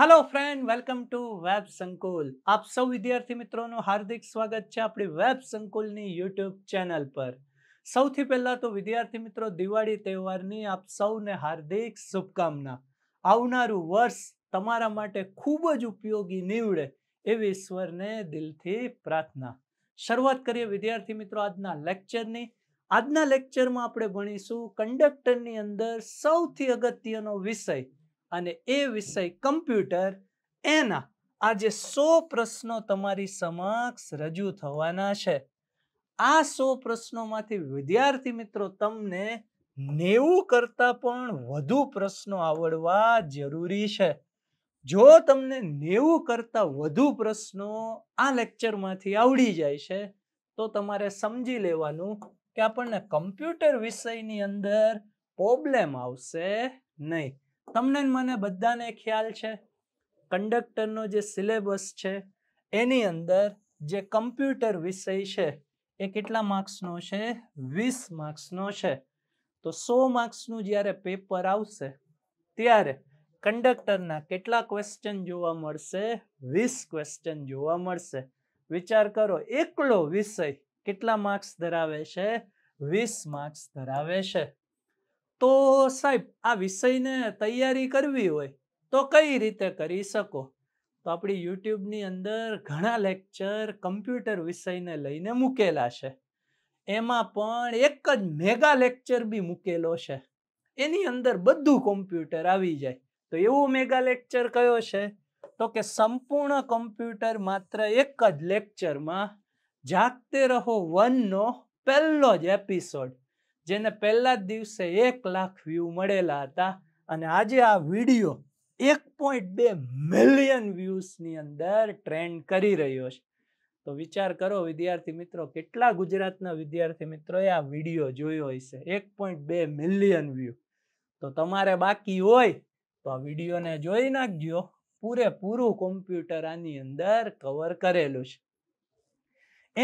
hello friend welcome to web સંકુલ આપ સૌ વિદ્યાર્થી મિત્રોનું હાર્દિક સ્વાગત છે આપણી વેબ સંકુલની યુટ્યુબ ચેનલ પર સૌથી પહેલાં તો વિદ્યાર્થી મિત્રો દિવાળી તહેવારની આપ સૌને હાર્દિક શુભકામના આવનારું વર્ષ તમારા માટે ખૂબ જ ઉપયોગી નીવડે એવી ઈશ્વરને દિલથી પ્રાર્થના શરૂઆત કરીએ વિદ્યાર્થી મિત્રો આજના લેક્ચરની આજના લેક્ચરમાં આપણે ભણીશું કંડક્ટરની અંદર સૌથી અગત્યનો વિષય અને એ વિષય કમ્પ્યુટર એના આજે સો પ્રશ્નો તમારી સમક્ષ રજૂ થવાના છે આ સો પ્રશ્નોમાંથી વિદ્યાર્થી મિત્રો તમને નેવું કરતાં પણ વધુ પ્રશ્નો આવડવા જરૂરી છે જો તમને નેવું કરતાં વધુ પ્રશ્નો આ લેક્ચરમાંથી આવડી જાય છે તો તમારે સમજી લેવાનું કે આપણને કમ્પ્યુટર વિષયની અંદર પ્રોબ્લેમ આવશે નહીં તમને મને બધાને ખ્યાલ છે કંડક્ટરનો જે સિલેબસ છે એની અંદર જે કમ્પ્યુટર વિષય છે એ કેટલા માર્ક્સનો છે વીસ માર્ક્સનો છે તો સો માર્ક્સનું જ્યારે પેપર આવશે ત્યારે કંડક્ટરના કેટલા ક્વેશ્ચન જોવા મળશે વીસ ક્વેશ્ચન જોવા મળશે વિચાર કરો એકલો વિષય કેટલા માર્ક્સ ધરાવે છે વીસ માર્ક્સ ધરાવે છે તો સાહેબ આ વિષયને તૈયારી કરવી હોય તો કઈ રીતે કરી શકો તો આપણી યુટ્યુબની અંદર ઘણા લેક્ચર કમ્પ્યુટર વિષયને લઈને મૂકેલા છે એમાં પણ એક જ મેગા લેક્ચર બી મૂકેલો છે એની અંદર બધું કોમ્પ્યુટર આવી જાય તો એવો મેગા લેક્ચર કયો છે તો કે સંપૂર્ણ કમ્પ્યુટર માત્ર એક જ લેક્ચરમાં જાગતે રહો વનનો પહેલો જ એપિસોડ જેને પહેલા જ દિવસે એક લાખ વ્યૂ મળેલા હતા અને આજે આ વિડીયો એક પોઈન્ટ બે મિલિયન વ્યૂઝની અંદર ટ્રેન્ડ કરી રહ્યો છે તો વિચાર કરો વિદ્યાર્થી મિત્રો કેટલા ગુજરાતના વિદ્યાર્થી મિત્રોએ આ વિડીયો જોયો હશે એક પોઈન્ટ બે મિલિયન વ્યૂ તો તમારે બાકી હોય તો આ વિડીયોને જોઈ નાખજો પૂરેપૂરું કોમ્પ્યુટર આની અંદર કવર કરેલું છે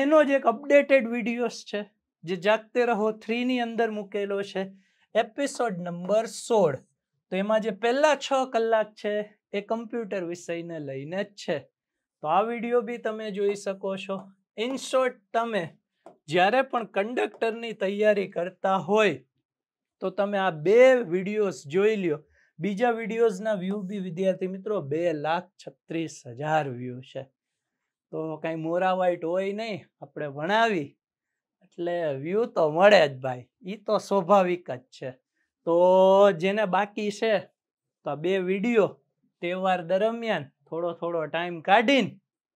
એનો જ એક અપડેટેડ વિડીયોસ છે જે જાગતે રહો થ્રીની અંદર મૂકેલો છે એપિસોડ નંબર સોળ તો એમાં જે પહેલા છ કલાક છે એ કમ્પ્યુટર વિષયને લઈને જ છે તો આ વિડીયો બી તમે જોઈ શકો છો ઇન શોર્ટ તમે જ્યારે પણ કંડક્ટરની તૈયારી કરતા હોય તો તમે આ બે વિડીયોઝ જોઈ લ્યો બીજા વિડીયોઝના વ્યૂ બી વિદ્યાર્થી મિત્રો બે લાખ છત્રીસ હજાર વ્યૂ છે તો કાંઈ મોરા વાઇટ હોય નહીં આપણે ભણાવી એટલે વ્યૂ તો મળે જ ભાઈ એ તો સ્વાભાવિક જ છે તો જેને બાકી છે તો બે વિડીયો તહેવાર દરમિયાન થોડો થોડો ટાઈમ કાઢીને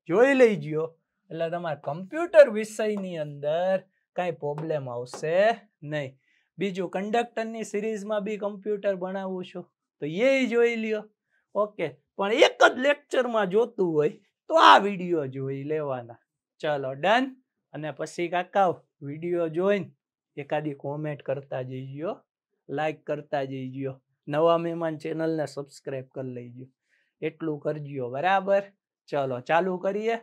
જોઈ લેજો એટલે તમારા કમ્પ્યુટર વિષયની અંદર કાંઈ પ્રોબ્લેમ આવશે નહીં બીજું કંડક્ટરની સિરીઝમાં બી કમ્પ્યુટર બનાવું છું તો એ જોઈ લ્યો ઓકે પણ એક જ લેક્ચરમાં જોતું હોય તો આ વિડીયો જોઈ લેવાના ચલો ડન અને પછી કાકાઓ વિડીયો જોઈને એકાદી કોમેન્ટ કરતા જઈજો લાઈક કરતા જઈજો નવા મહેમાન ચેનલને સબસ્ક્રાઈબ કરી લઈજો એટલું કરજો બરાબર ચલો ચાલુ કરીએ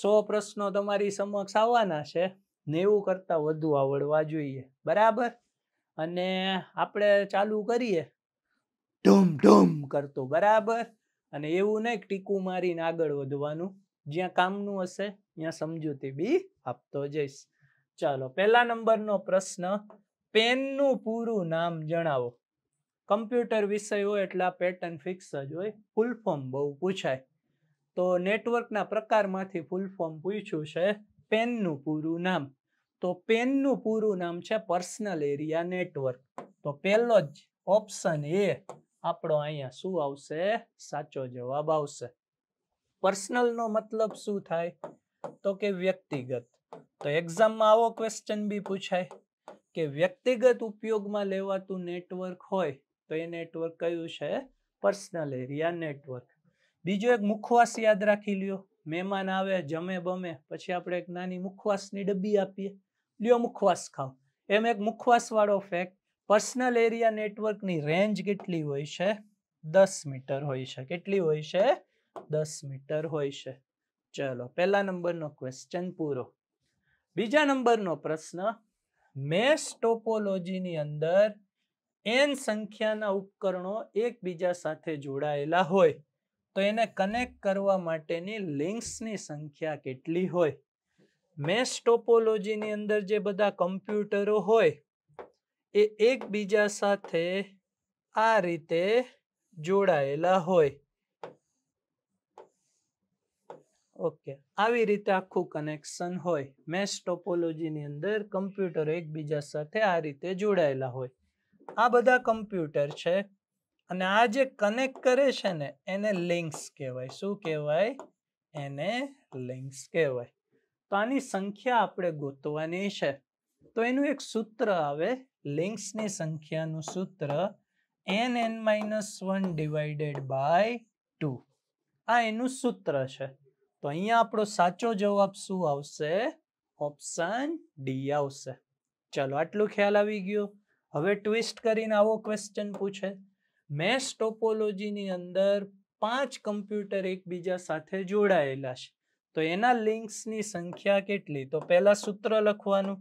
સો પ્રશ્નો તમારી સમક્ષ આવવાના છે નેવું કરતાં વધુ આવડવા જોઈએ બરાબર અને આપણે ચાલુ કરીએ ઢમ ઢમ કરતો બરાબર અને એવું નહીં ટીકું મારીને આગળ વધવાનું જ્યાં કામનું હશે ત્યાં સમજૂતી બી આપતો જઈશ ચાલો પહેલા નંબરનો પ્રશ્ન પેનનું પૂરું નામ જણાવો કમ્પ્યુટર વિષય હોય એટલા પેટર્ન ફિક્સ જ હોય ફૂલ ફોર્મ બહુ પૂછાય તો નેટવર્કના પ્રકારમાંથી ફૂલ ફોર્મ પૂછ્યું છે પેનનું પૂરું નામ તો પેનનું પૂરું નામ છે પર્સનલ એરિયા નેટવર્ક તો પહેલો જ ઓપ્શન એ આપણો અહીંયા શું આવશે સાચો જવાબ આવશે પર્સનલનો મતલબ શું થાય તો કે વ્યક્તિગત તો એક્ઝામમાં આવો ક્વેશ્ચન બી પૂછાય કે વ્યક્તિગત ઉપયોગમાં લેવાતું નેટવર્ક હોય તો એ નેટવર્ક કયું છે પર્સનલ એરિયા નેટવર્ક બીજો એક મુખવાસ યાદ રાખી લ્યો મહેમાન આવે જમે બમે પછી આપણે એક નાની મુખવાસની ડબ્બી આપીએ લ્યો મુખવાસ ખાઓ એમ એક મુખવાસવાળો ફેક્ટ પર્સનલ એરિયા નેટવર્કની રેન્જ કેટલી હોય છે દસ મીટર હોય છે કેટલી હોય છે દસ મીટર હોય છે ચલો પહેલા નંબરનો ક્વેશ્ચન પૂરો બીજા નંબરનો પ્રશ્ન મેસ ટોપોલોજીની અંદર એન સંખ્યાના ઉપકરણો એકબીજા સાથે જોડાયેલા હોય તો એને કનેક્ટ કરવા માટેની લિંક્સની સંખ્યા કેટલી હોય મેસ ટોપોલોજીની અંદર જે બધા કમ્પ્યુટરો હોય એ એકબીજા સાથે આ રીતે જોડાયેલા હોય ઓકે આવી રીતે આખું કનેક્શન હોય મેશ ટોપોલોજીની અંદર કમ્પ્યુટર એકબીજા સાથે આ રીતે જોડાયેલા હોય આ બધા કમ્પ્યુટર છે અને આ જે કનેક્ટ કરે છે ને એને લિંક્સ કહેવાય શું કહેવાય એને લિંક્સ કહેવાય તો આની સંખ્યા આપણે ગોતવાની છે તો એનું એક સૂત્ર આવે લિંક્સની સંખ્યાનું સૂત્ર n n minus one divided by two આ એનું સૂત્ર છે તો અહીંયા આપણો સાચો જવાબ શું આવશે ઓપ્શન ડી આવશે ચલો આટલું ખ્યાલ આવી ગયો હવે ટ્વિસ્ટ કરીને આવો ક્વેશ્ચન પૂછે મેશ ટોપોલોજીની અંદર પાંચ કમ્પ્યુટર એકબીજા સાથે જોડાયેલા છે તો એના લિંક્સની સંખ્યા કેટલી તો પહેલા સૂત્ર લખવાનું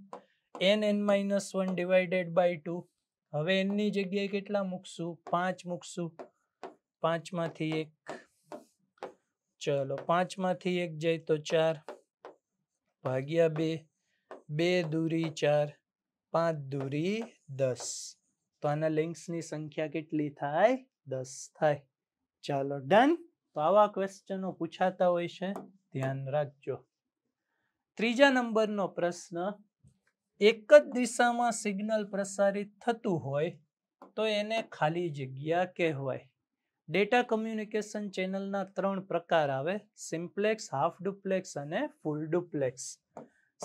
n n minus one divided by two હવે એનની જગ્યાએ કેટલા મૂકશું પાંચ મૂકશું પાંચમાંથી એક ચલો પાંચમાંથી એક જાય તો ચાર ભાગ્યા બે બે દૂરી ચાર પાંચ દૂરી દસ તો આના લિંક્સની સંખ્યા કેટલી થાય દસ થાય ચાલો ડન તો આવા ક્વેશ્ચનો પૂછાતા હોય છે ધ્યાન રાખજો ત્રીજા નંબરનો પ્રશ્ન એક જ દિશામાં સિગ્નલ પ્રસારિત થતું હોય તો એને ખાલી જગ્યા કહેવાય ડેટા કમ્યુનિકેશન ચેનલના ત્રણ પ્રકાર આવે સિમ્પ્લેક્સ હાફ ડુપ્લેક્સ અને ફૂલ ડુપ્લેક્સ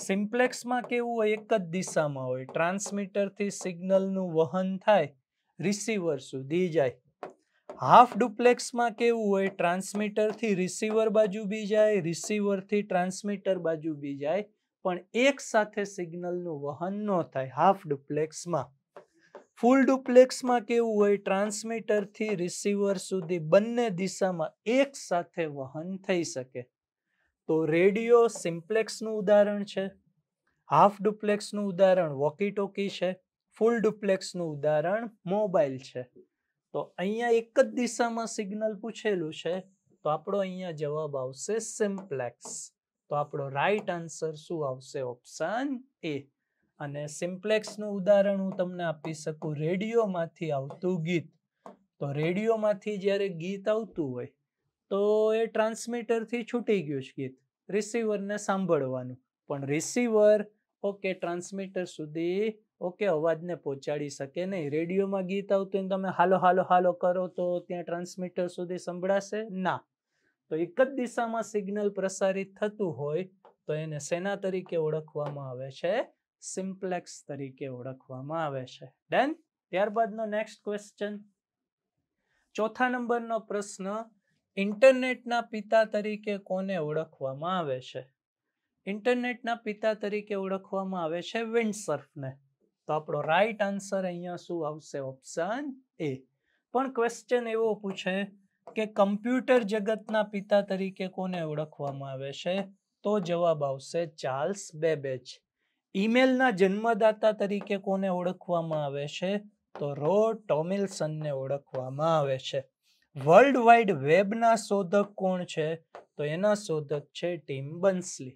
સિમ્પ્લેક્સમાં કેવું હોય એક જ દિશામાં હોય ટ્રાન્સમીટરથી સિગ્નલનું વહન થાય રિસીવર સુધી જાય હાફ ડુપ્લેક્સમાં કેવું હોય ટ્રાન્સમીટરથી રિસીવર બાજુ બી જાય રિસીવરથી ટ્રાન્સમીટર બાજુ બી જાય પણ એક સાથે સિગ્નલનું વહન ન થાય હાફ ડુપ્લેક્સમાં ફૂલ ડુપ્લેક્સમાં કેવું હોય ટ્રાન્સમીટરથી રિસીવર સુધી બંને દિશામાં એક સાથે વહન થઈ શકે તો રેડિયો સિમ્પ્લેક્સનું ઉદાહરણ છે હાફ ડુપ્લેક્સનું ઉદાહરણ વોકી ટોકી છે ફૂલ ડુપ્લેક્સનું ઉદાહરણ મોબાઈલ છે તો અહીંયા એક જ દિશામાં સિગ્નલ પૂછેલું છે તો આપણો અહીંયા જવાબ આવશે સિમ્પ્લેક્સ તો આપણો રાઈટ આન્સર શું આવશે ઓપ્શન એ અને સિમ્પ્લેક્સનું ઉદાહરણ હું તમને આપી શકું રેડિયોમાંથી આવતું ગીત તો રેડિયોમાંથી જ્યારે ગીત આવતું હોય તો એ ટ્રાન્સમીટરથી છૂટી ગયું છે ગીત રિસીવરને સાંભળવાનું પણ રિસીવર ઓકે ટ્રાન્સમીટર સુધી ઓકે અવાજને પહોંચાડી શકે નહીં રેડિયોમાં ગીત આવતું હોય તમે હાલો હાલો હાલો કરો તો ત્યાં ટ્રાન્સમીટર સુધી સંભળાશે ના તો એક જ દિશામાં સિગ્નલ પ્રસારિત થતું હોય તો એને સેના તરીકે ઓળખવામાં આવે છે સિમ્પ્લેક્સ તરીકે ઓળખવામાં આવે છે ડન ત્યારબાદનો નેક્સ્ટ ક્વેશ્ચન ચોથા નંબરનો પ્રશ્ન ઇન્ટરનેટના પિતા તરીકે કોને ઓળખવામાં આવે છે ઇન્ટરનેટના પિતા તરીકે ઓળખવામાં આવે છે વિન્ડસર્ફને તો આપણો રાઈટ આન્સર અહીંયા શું આવશે ઓપ્શન એ પણ ક્વેશ્ચન એવો પૂછે કે કમ્પ્યુટર જગતના પિતા તરીકે કોને ઓળખવામાં આવે છે તો જવાબ આવશે ચાર્લ્સ બેબેજ ઈમેલના જન્મદાતા તરીકે કોને ઓળખવામાં આવે છે તો રો ટોમિલસનને ઓળખવામાં આવે છે વર્લ્ડ વાઇડ વેબના શોધક કોણ છે તો એના શોધક છે ટીમ બન્સલી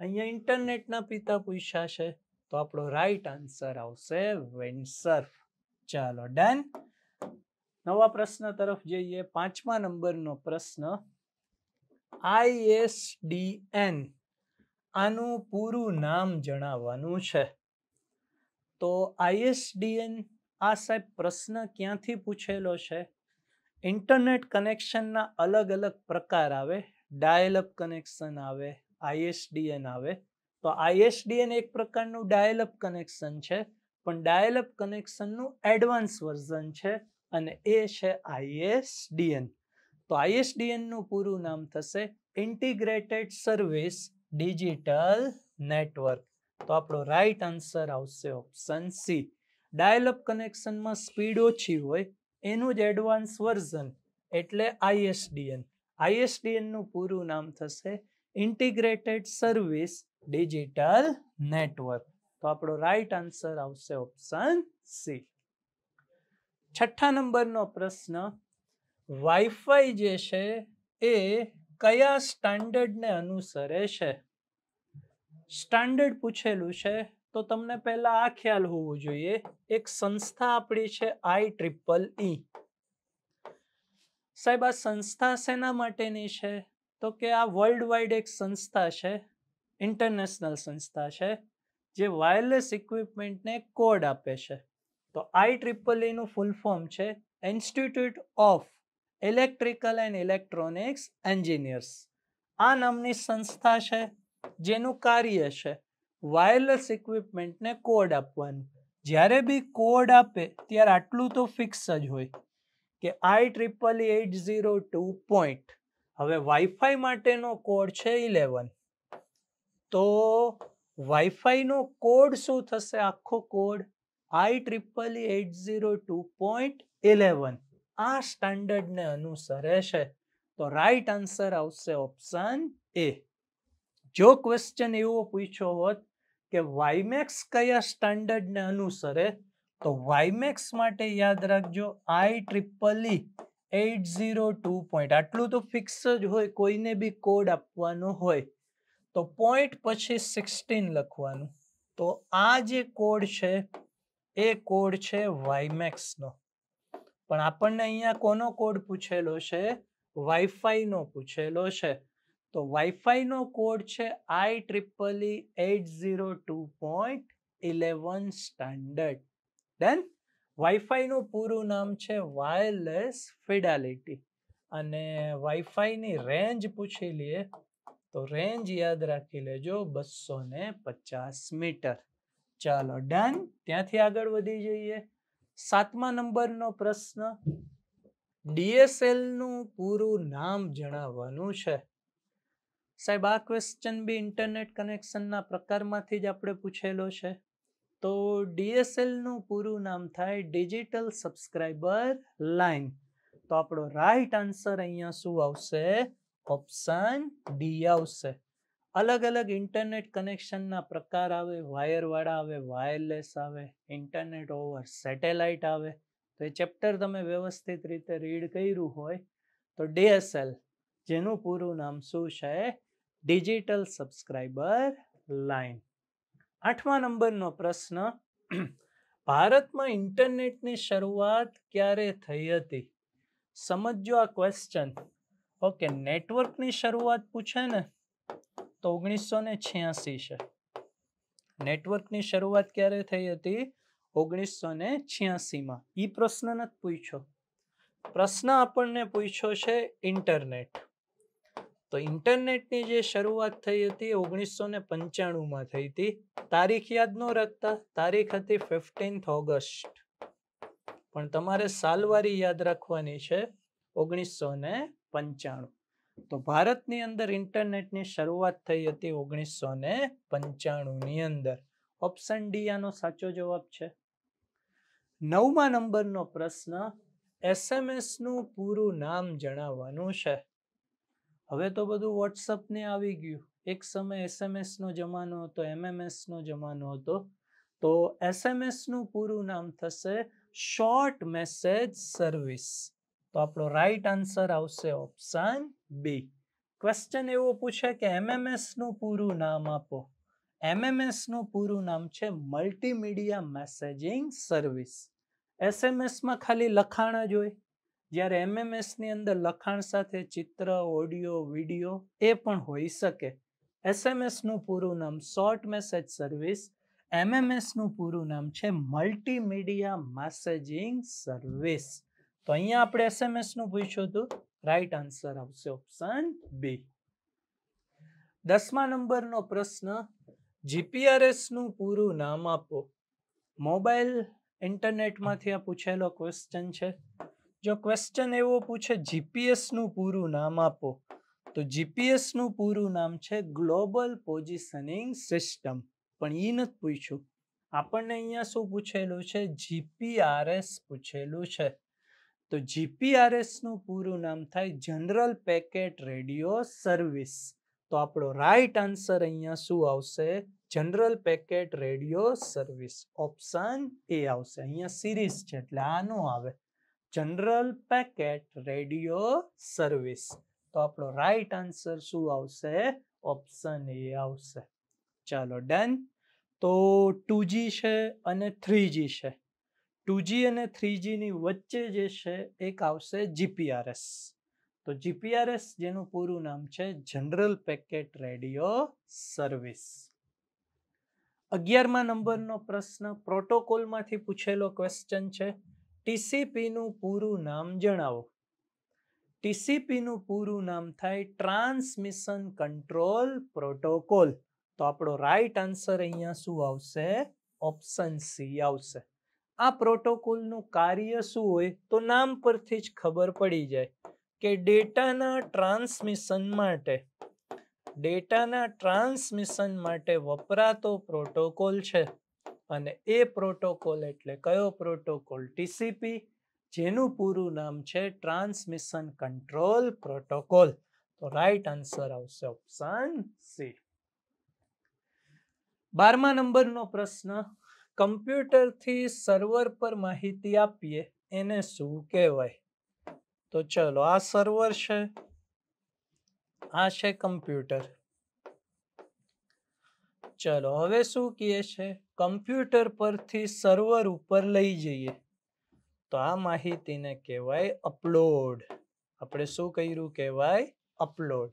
અહીંયા ઇન્ટરનેટના પિતા પૂછ્યા છે તો આપણો રાઈટ આન્સર આવશે વેન્સર્ફ ચાલો ડન નવા પ્રશ્ન તરફ જઈએ પાંચમા નંબરનો પ્રશ્ન આઈએસડીએન આનું પૂરું નામ જણાવવાનું છે તો આઈએસડીએન આ સાહેબ પ્રશ્ન ક્યાંથી પૂછેલો છે ઇન્ટરનેટ કનેક્શનના અલગ અલગ પ્રકાર આવે ડાયલઅપ કનેક્શન આવે આઈએસડીએન આવે તો આઈએસડીએન એક પ્રકારનું ડાયલઅપ કનેક્શન છે પણ ડાયલઅપ કનેક્શનનું એડવાન્સ વર્ઝન છે અને એ છે આઈએસડીએન તો આઈએસડીએનનું પૂરું નામ થશે ઇન્ટિગ્રેટેડ સર્વિસ ડિજિટલ નેટવર્ક તો આપણો રાઈટ આન્સર આવશે ઓપ્શન સી ડાયલ કનેક્શનમાં સ્પીડ ઓછી હોય એનું જ એડવાન્સ વર્ઝન એટલે આઈએસડીએન આઈએસડીએનનું પૂરું નામ થશે ઇન્ટિગ્રેટેડ સર્વિસ ડિજિટલ નેટવર્ક તો આપણો રાઈટ આન્સર આવશે ઓપ્શન સી છઠ્ઠા નંબરનો પ્રશ્ન વાઈફાઈ જે છે એ કયા સ્ટાન્ડર્ડને અનુસરે છે સ્ટાન્ડર્ડ પૂછેલું છે તો તમને પહેલા આ ખ્યાલ હોવો જોઈએ એક સંસ્થા આપણી છે આઈ ટ્રિપલ ઈ સાહેબ આ સંસ્થા શેના માટેની છે તો કે આ વર્લ્ડ વાઇડ એક સંસ્થા છે ઇન્ટરનેશનલ સંસ્થા છે જે વાયરલેસ ઇક્વિપમેન્ટને કોડ આપે છે તો આઈ ટ્રિપલ ઈનું ફૂલ ફોર્મ છે Institute of Electrical and Electronics Engineers આ નામની સંસ્થા છે જેનું કાર્ય છે વાયરલેસ ઇક્વિપમેન્ટને કોડ આપવાનું જ્યારે બી કોડ આપે ત્યારે આટલું તો ફિક્સ જ હોય કે I triple eight zero two point હવે વાઈફાઈ માટેનો કોડ છે ઇલેવન તો વાઈફાઈનો કોડ શું થશે આખો code I triple eight zero two point eleven આ સ્ટાન્ડર્ડને અનુસરે છે તો રાઈટ આન્સર આવશે ઓપ્શન એ જો ક્વેશ્ચન એવો પૂછ્યો હોત કે વાયમેક્સ કયા સ્ટાન્ડર્ડને અનુસરે તો વાયમેક્સ માટે યાદ રાખજો I triple E eight zero two point આટલું તો ફિક્સ જ હોય કોઈને બી કોડ આપવાનો હોય તો પોઈન્ટ પછી સિક્સટીન લખવાનું તો આ જે કોડ છે એ કોડ છે વાયમેક્સનો પણ આપણને અહીંયા કોનો કોડ પૂછેલો છે વાઈફાઈનો પૂછેલો છે તો વાઈફાઈનો કોડ છે I triple E eight zero two point eleven standard done વાઈફાઈનું પૂરું નામ છે વાયરલેસ ફિડાલિટી અને વાઈફાઈની રેન્જ પૂછી લઈએ તો રેન્જ યાદ રાખી લેજો બસો ને પચાસ મીટર ચાલો ડન ત્યાંથી આગળ વધી જઈએ સાતમા નંબરનો પ્રશ્ન ડીએસએલનું પૂરું નામ જણાવવાનું છે સાહેબ આ ક્વેશ્ચન બી ઇન્ટરનેટ કનેક્શનના પ્રકારમાંથી જ આપણે પૂછેલો છે તો ડીએસએલનું પૂરું નામ થાય ડિજિટલ સબસ્ક્રાઈબર લાઇન તો આપણો રાઈટ આન્સર અહીંયા શું આવશે ઓપ્શન ડી આવશે અલગ અલગ ઇન્ટરનેટ કનેક્શનના પ્રકાર આવે વાયરવાળા આવે વાયરલેસ આવે ઇન્ટરનેટ ઓવર સેટેલાઇટ આવે તો એ ચેપ્ટર તમે વ્યવસ્થિત રીતે રીડ કર્યું હોય તો ડીએસએલ જેનું પૂરું નામ શું છે ડિજિટલ સબસ્ક્રાઇબર લાઈન આઠમા નંબરનો પ્રશ્ન ભારતમાં ઇન્ટરનેટની શરૂઆત ક્યારે થઈ હતી સમજો આ ક્વેશ્ચન ઓકે નેટવર્કની શરૂઆત પૂછે ને તો ઓગણીસો ને છ્યાસી છે નેટવર્કની શરૂઆત ક્યારે થઈ હતી ઓગણીસો ને છ્યાસીમાં એ પ્રશ્ન નથી પૂછ્યો પ્રશ્ન આપણને પૂછ્યો છે ઇન્ટરનેટ તો ઇન્ટરનેટની જે શરૂઆત થઈ હતી એ ઓગણીસો ને પંચાણુંમાં થઈ હતી તારીખ યાદ ન રાખતા તારીખ હતી ફિફ્ટીન્થ ઓગસ્ટ પણ તમારે સાલવારી યાદ રાખવાની છે ઓગણીસો ને પંચાણું તો ભારતની અંદર ઇન્ટરનેટની શરૂઆત થઈ હતી ઓગણીસો ને પંચાણુંની અંદર ઓપ્શન ડી આનો સાચો જવાબ છે નવમા નંબરનો પ્રશ્ન એસએમએસનું પૂરું નામ જણાવવાનું છે હવે તો બધું વોટ્સઅપને આવી ગયું એક સમય એસએમએસનો જમાનો હતો એમએમએસનો જમાનો હતો તો એસએમએસનું પૂરું નામ થશે શોર્ટ મેસેજ સર્વિસ તો આપણો રાઈટ આન્સર આવશે ઓપ્શન બી ક્વેશ્ચન એવો પૂછે કે એમએમએસનું પૂરું નામ આપો એમએમએસનું પૂરું નામ છે મલ્ટીમીડિયા મેસેજિંગ સર્વિસ એસએમએસમાં ખાલી લખાણ જ હોય જ્યારે એમએમએસની અંદર લખાણ સાથે ચિત્ર ઓડિયો વિડીયો એ પણ હોઈ શકે એસએમએસનું પૂરું નામ શોર્ટ મેસેજ સર્વિસ એમએમએસનું પૂરું નામ છે મલ્ટીમીડિયા મેસેજિંગ સર્વિસ તો અહીંયા આપણે એસએમએસ નું પૂછ્યું હતું રાઈટ આન્સર આવશે ઓપ્શન બી દસમા નંબરનો પ્રશ્ન જીપીઆરએસ નું પૂરું નામ આપો મોબાઈલ ઇન્ટરનેટમાંથી આ પૂછેલો ક્વેશ્ચન છે જો ક્વેશ્ચન એવો પૂછે જીપીએસ નું પૂરું નામ આપો તો જીપીએસ નું પૂરું નામ છે ગ્લોબલ પોઝિશનિંગ સિસ્ટમ પણ એ નથી પૂછ્યું આપણને અહીંયા શું પૂછેલું છે જીપીઆરએસ પૂછેલું છે તો જીપીઆરએસનું પૂરું નામ થાય જનરલ પેકેટ રેડિયો સર્વિસ તો આપણો રાઈટ આન્સર અહીંયા શું આવશે general packet radio service option A આવશે અહીંયા સિરીઝ છે એટલે આનો આવે જનરલ પેકેટ રેડિયો સર્વિસ તો આપણો રાઈટ આન્સર શું આવશે ઓપ્શન એ આવશે ચાલો ડન તો ટુ છે અને થ્રી છે ટુજી અને થ્રીજીની વચ્ચે જે છે એક આવશે જીપીઆરએસ તો જીપીઆરએસ જેનું પૂરું નામ છે જનરલ પેકેટ રેડિયો સર્વિસ અગિયારમાં નંબરનો પ્રશ્ન પ્રોટોકોલમાંથી પૂછેલો ક્વેશ્ચન છે ટીસીપીનું પૂરું નામ જણાવો ટીસીપીનું પૂરું નામ થાય ટ્રાન્સમિશન કંટ્રોલ પ્રોટોકોલ તો આપણો રાઈટ આન્સર અહીંયા શું આવશે ઓપ્શન સી આવશે આ પ્રોટોકોલનું કાર્ય શું હોય તો નામ પરથી જ ખબર પડી જાય કે ડેટાના ટ્રાન્સમિશન માટે ડેટાના ટ્રાન્સમિશન માટે વપરાતો પ્રોટોકોલ છે અને એ પ્રોટોકોલ એટલે કયો પ્રોટોકોલ ટીસીપી જેનું પૂરું નામ છે ટ્રાન્સમિશન કંટ્રોલ પ્રોટોકોલ તો રાઈટ આન્સર આવશે ઓપ્શન સી બારમા નંબરનો પ્રશ્ન કમ્પ્યુટરથી સર્વર પર માહિતી આપીએ એને શું કહેવાય તો ચલો આ સર્વર છે આ છે કમ્પ્યુટર ચલો હવે શું કહે છે કમ્પ્યુટર પરથી સર્વર ઉપર લઈ જઈએ તો આ માહિતીને કહેવાય અપલોડ આપણે શું કર્યું કહેવાય અપલોડ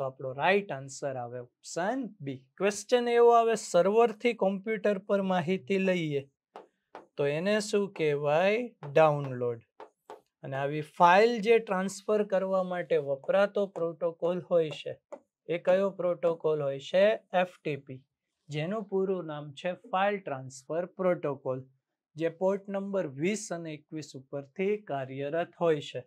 તો આપણો રાઈટ આન્સર આવે ઓપ્શન બી ક્વેશ્ચન એવો આવે સર્વરથી કોમ્પ્યુટર પર માહિતી લઈએ તો એને શું કહેવાય ડાઉનલોડ અને આવી ફાઇલ જે ટ્રાન્સફર કરવા માટે વપરાતો પ્રોટોકોલ હોય છે એ કયો પ્રોટોકોલ હોય છે એફટીપી જેનું પૂરું નામ છે ફાઇલ ટ્રાન્સફર પ્રોટોકોલ જે પોર્ટ નંબર વીસ અને એકવીસ ઉપરથી કાર્યરત હોય છે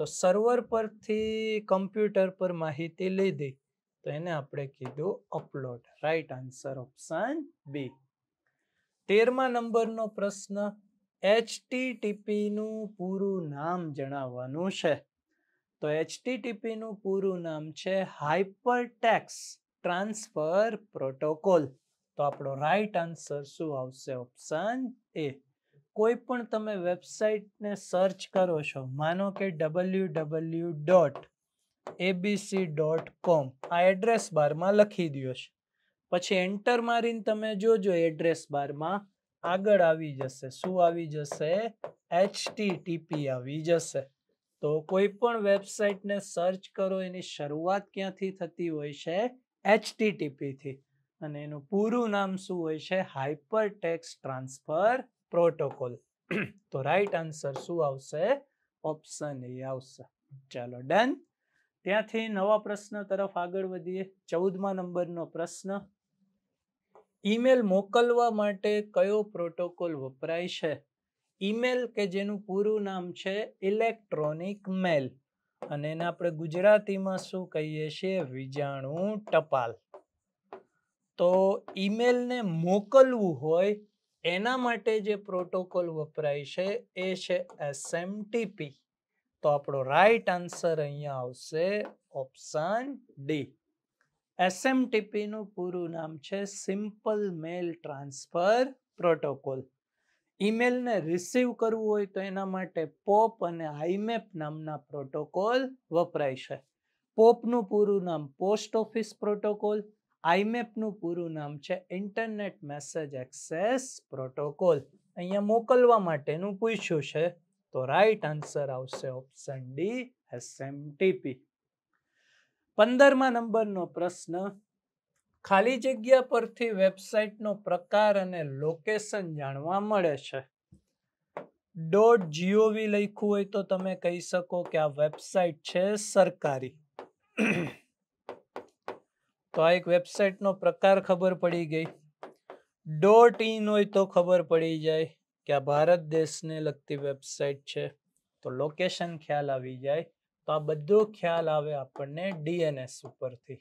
તો સર્વર પરથી કમ્પ્યુટર પર માહિતી લીધી તો એને આપણે કીધું upload right answer option B તેરમા નંબરનો પ્રશ્ન એચટીટીપીનું પૂરું નામ જણાવવાનું છે તો એચટીટીપીનું પૂરું નામ છે હાઇપર ટેક્સ ટ્રાન્સફર પ્રોટોકોલ તો આપણો રાઈટ આન્સર શું આવશે ઓપ્શન એ કોઈ પણ તમે વેબસાઇટને સર્ચ કરો છો માનો કે W W dot ABC dot com આ એડ્રેસ બારમાં લખી દો છે પછી એન્ટર મારીને તમે જોજો એડ્રેસ બારમાં આગળ આવી જશે શું આવી જશે એચટીટીપી આવી જશે તો કોઈ પણ વેબસાઇટને સર્ચ કરો એની શરૂઆત ક્યાંથી થતી હોય છે એચટીટીપીથી અને એનું પૂરું નામ શું હોય છે હાઇપર ટેક્સ ટ્રાન્સફર પ્રોટોકોલ તો રાઈટ આન્સર શું આવશે ઓપ્શન એ આવશે ચાલો ડન ત્યાંથી નવા પ્રશ્ન તરફ આગળ વધીએ ચૌદમા નંબરનો પ્રશ્ન ઈમેલ મોકલવા માટે કયો પ્રોટોકોલ વપરાય છે ઈમેલ કે જેનું પૂરું નામ છે ઇલેક્ટ્રોનિક મેલ અને એને આપણે ગુજરાતીમાં શું કહીએ છીએ વીજાણું ટપાલ તો ઈમેલને મોકલવું હોય એના માટે જે પ્રોટોકોલ વપરાય છે એ છે એસએમટીપી તો આપણો રાઈટ આન્સર અહીંયા આવશે ઓપ્શન ડી એસએમટીપીનું પૂરું નામ છે સિમ્પલ મેલ ટ્રાન્સફર પ્રોટોકોલ ઈમેલને રિસીવ કરવું હોય તો એના માટે પોપ અને આઈમેપ નામના પ્રોટોકોલ વપરાય છે પોપનું પૂરું નામ પોસ્ટ ઓફિસ પ્રોટોકોલ આઈમેપનું પૂરું નામ છે ઇન્ટરનેટ મેસેજ એક્સેસ પ્રોટોકોલ અહીંયા મોકલવા માટેનું પૂછ્યું છે તો રાઈટ આન્સર આવશે ઓપ્શન ડી એસએમટીપી પંદરમા નંબરનો પ્રશ્ન ખાલી જગ્યા પરથી વેબસાઇટનો પ્રકાર અને લોકેશન જાણવા મળે છે ડોટ જીઓવી લખ્યું હોય તો તમે કહી શકો કે આ વેબસાઇટ છે સરકારી તો આ એક વેબસાઇટનો પ્રકાર ખબર પડી ગઈ ડોટ ઇન હોય તો ખબર પડી જાય કે આ ભારત દેશને લગતી વેબસાઇટ છે તો લોકેશન ખ્યાલ આવી જાય તો આ બધો ખ્યાલ આવે આપણને ડીએનએસ ઉપરથી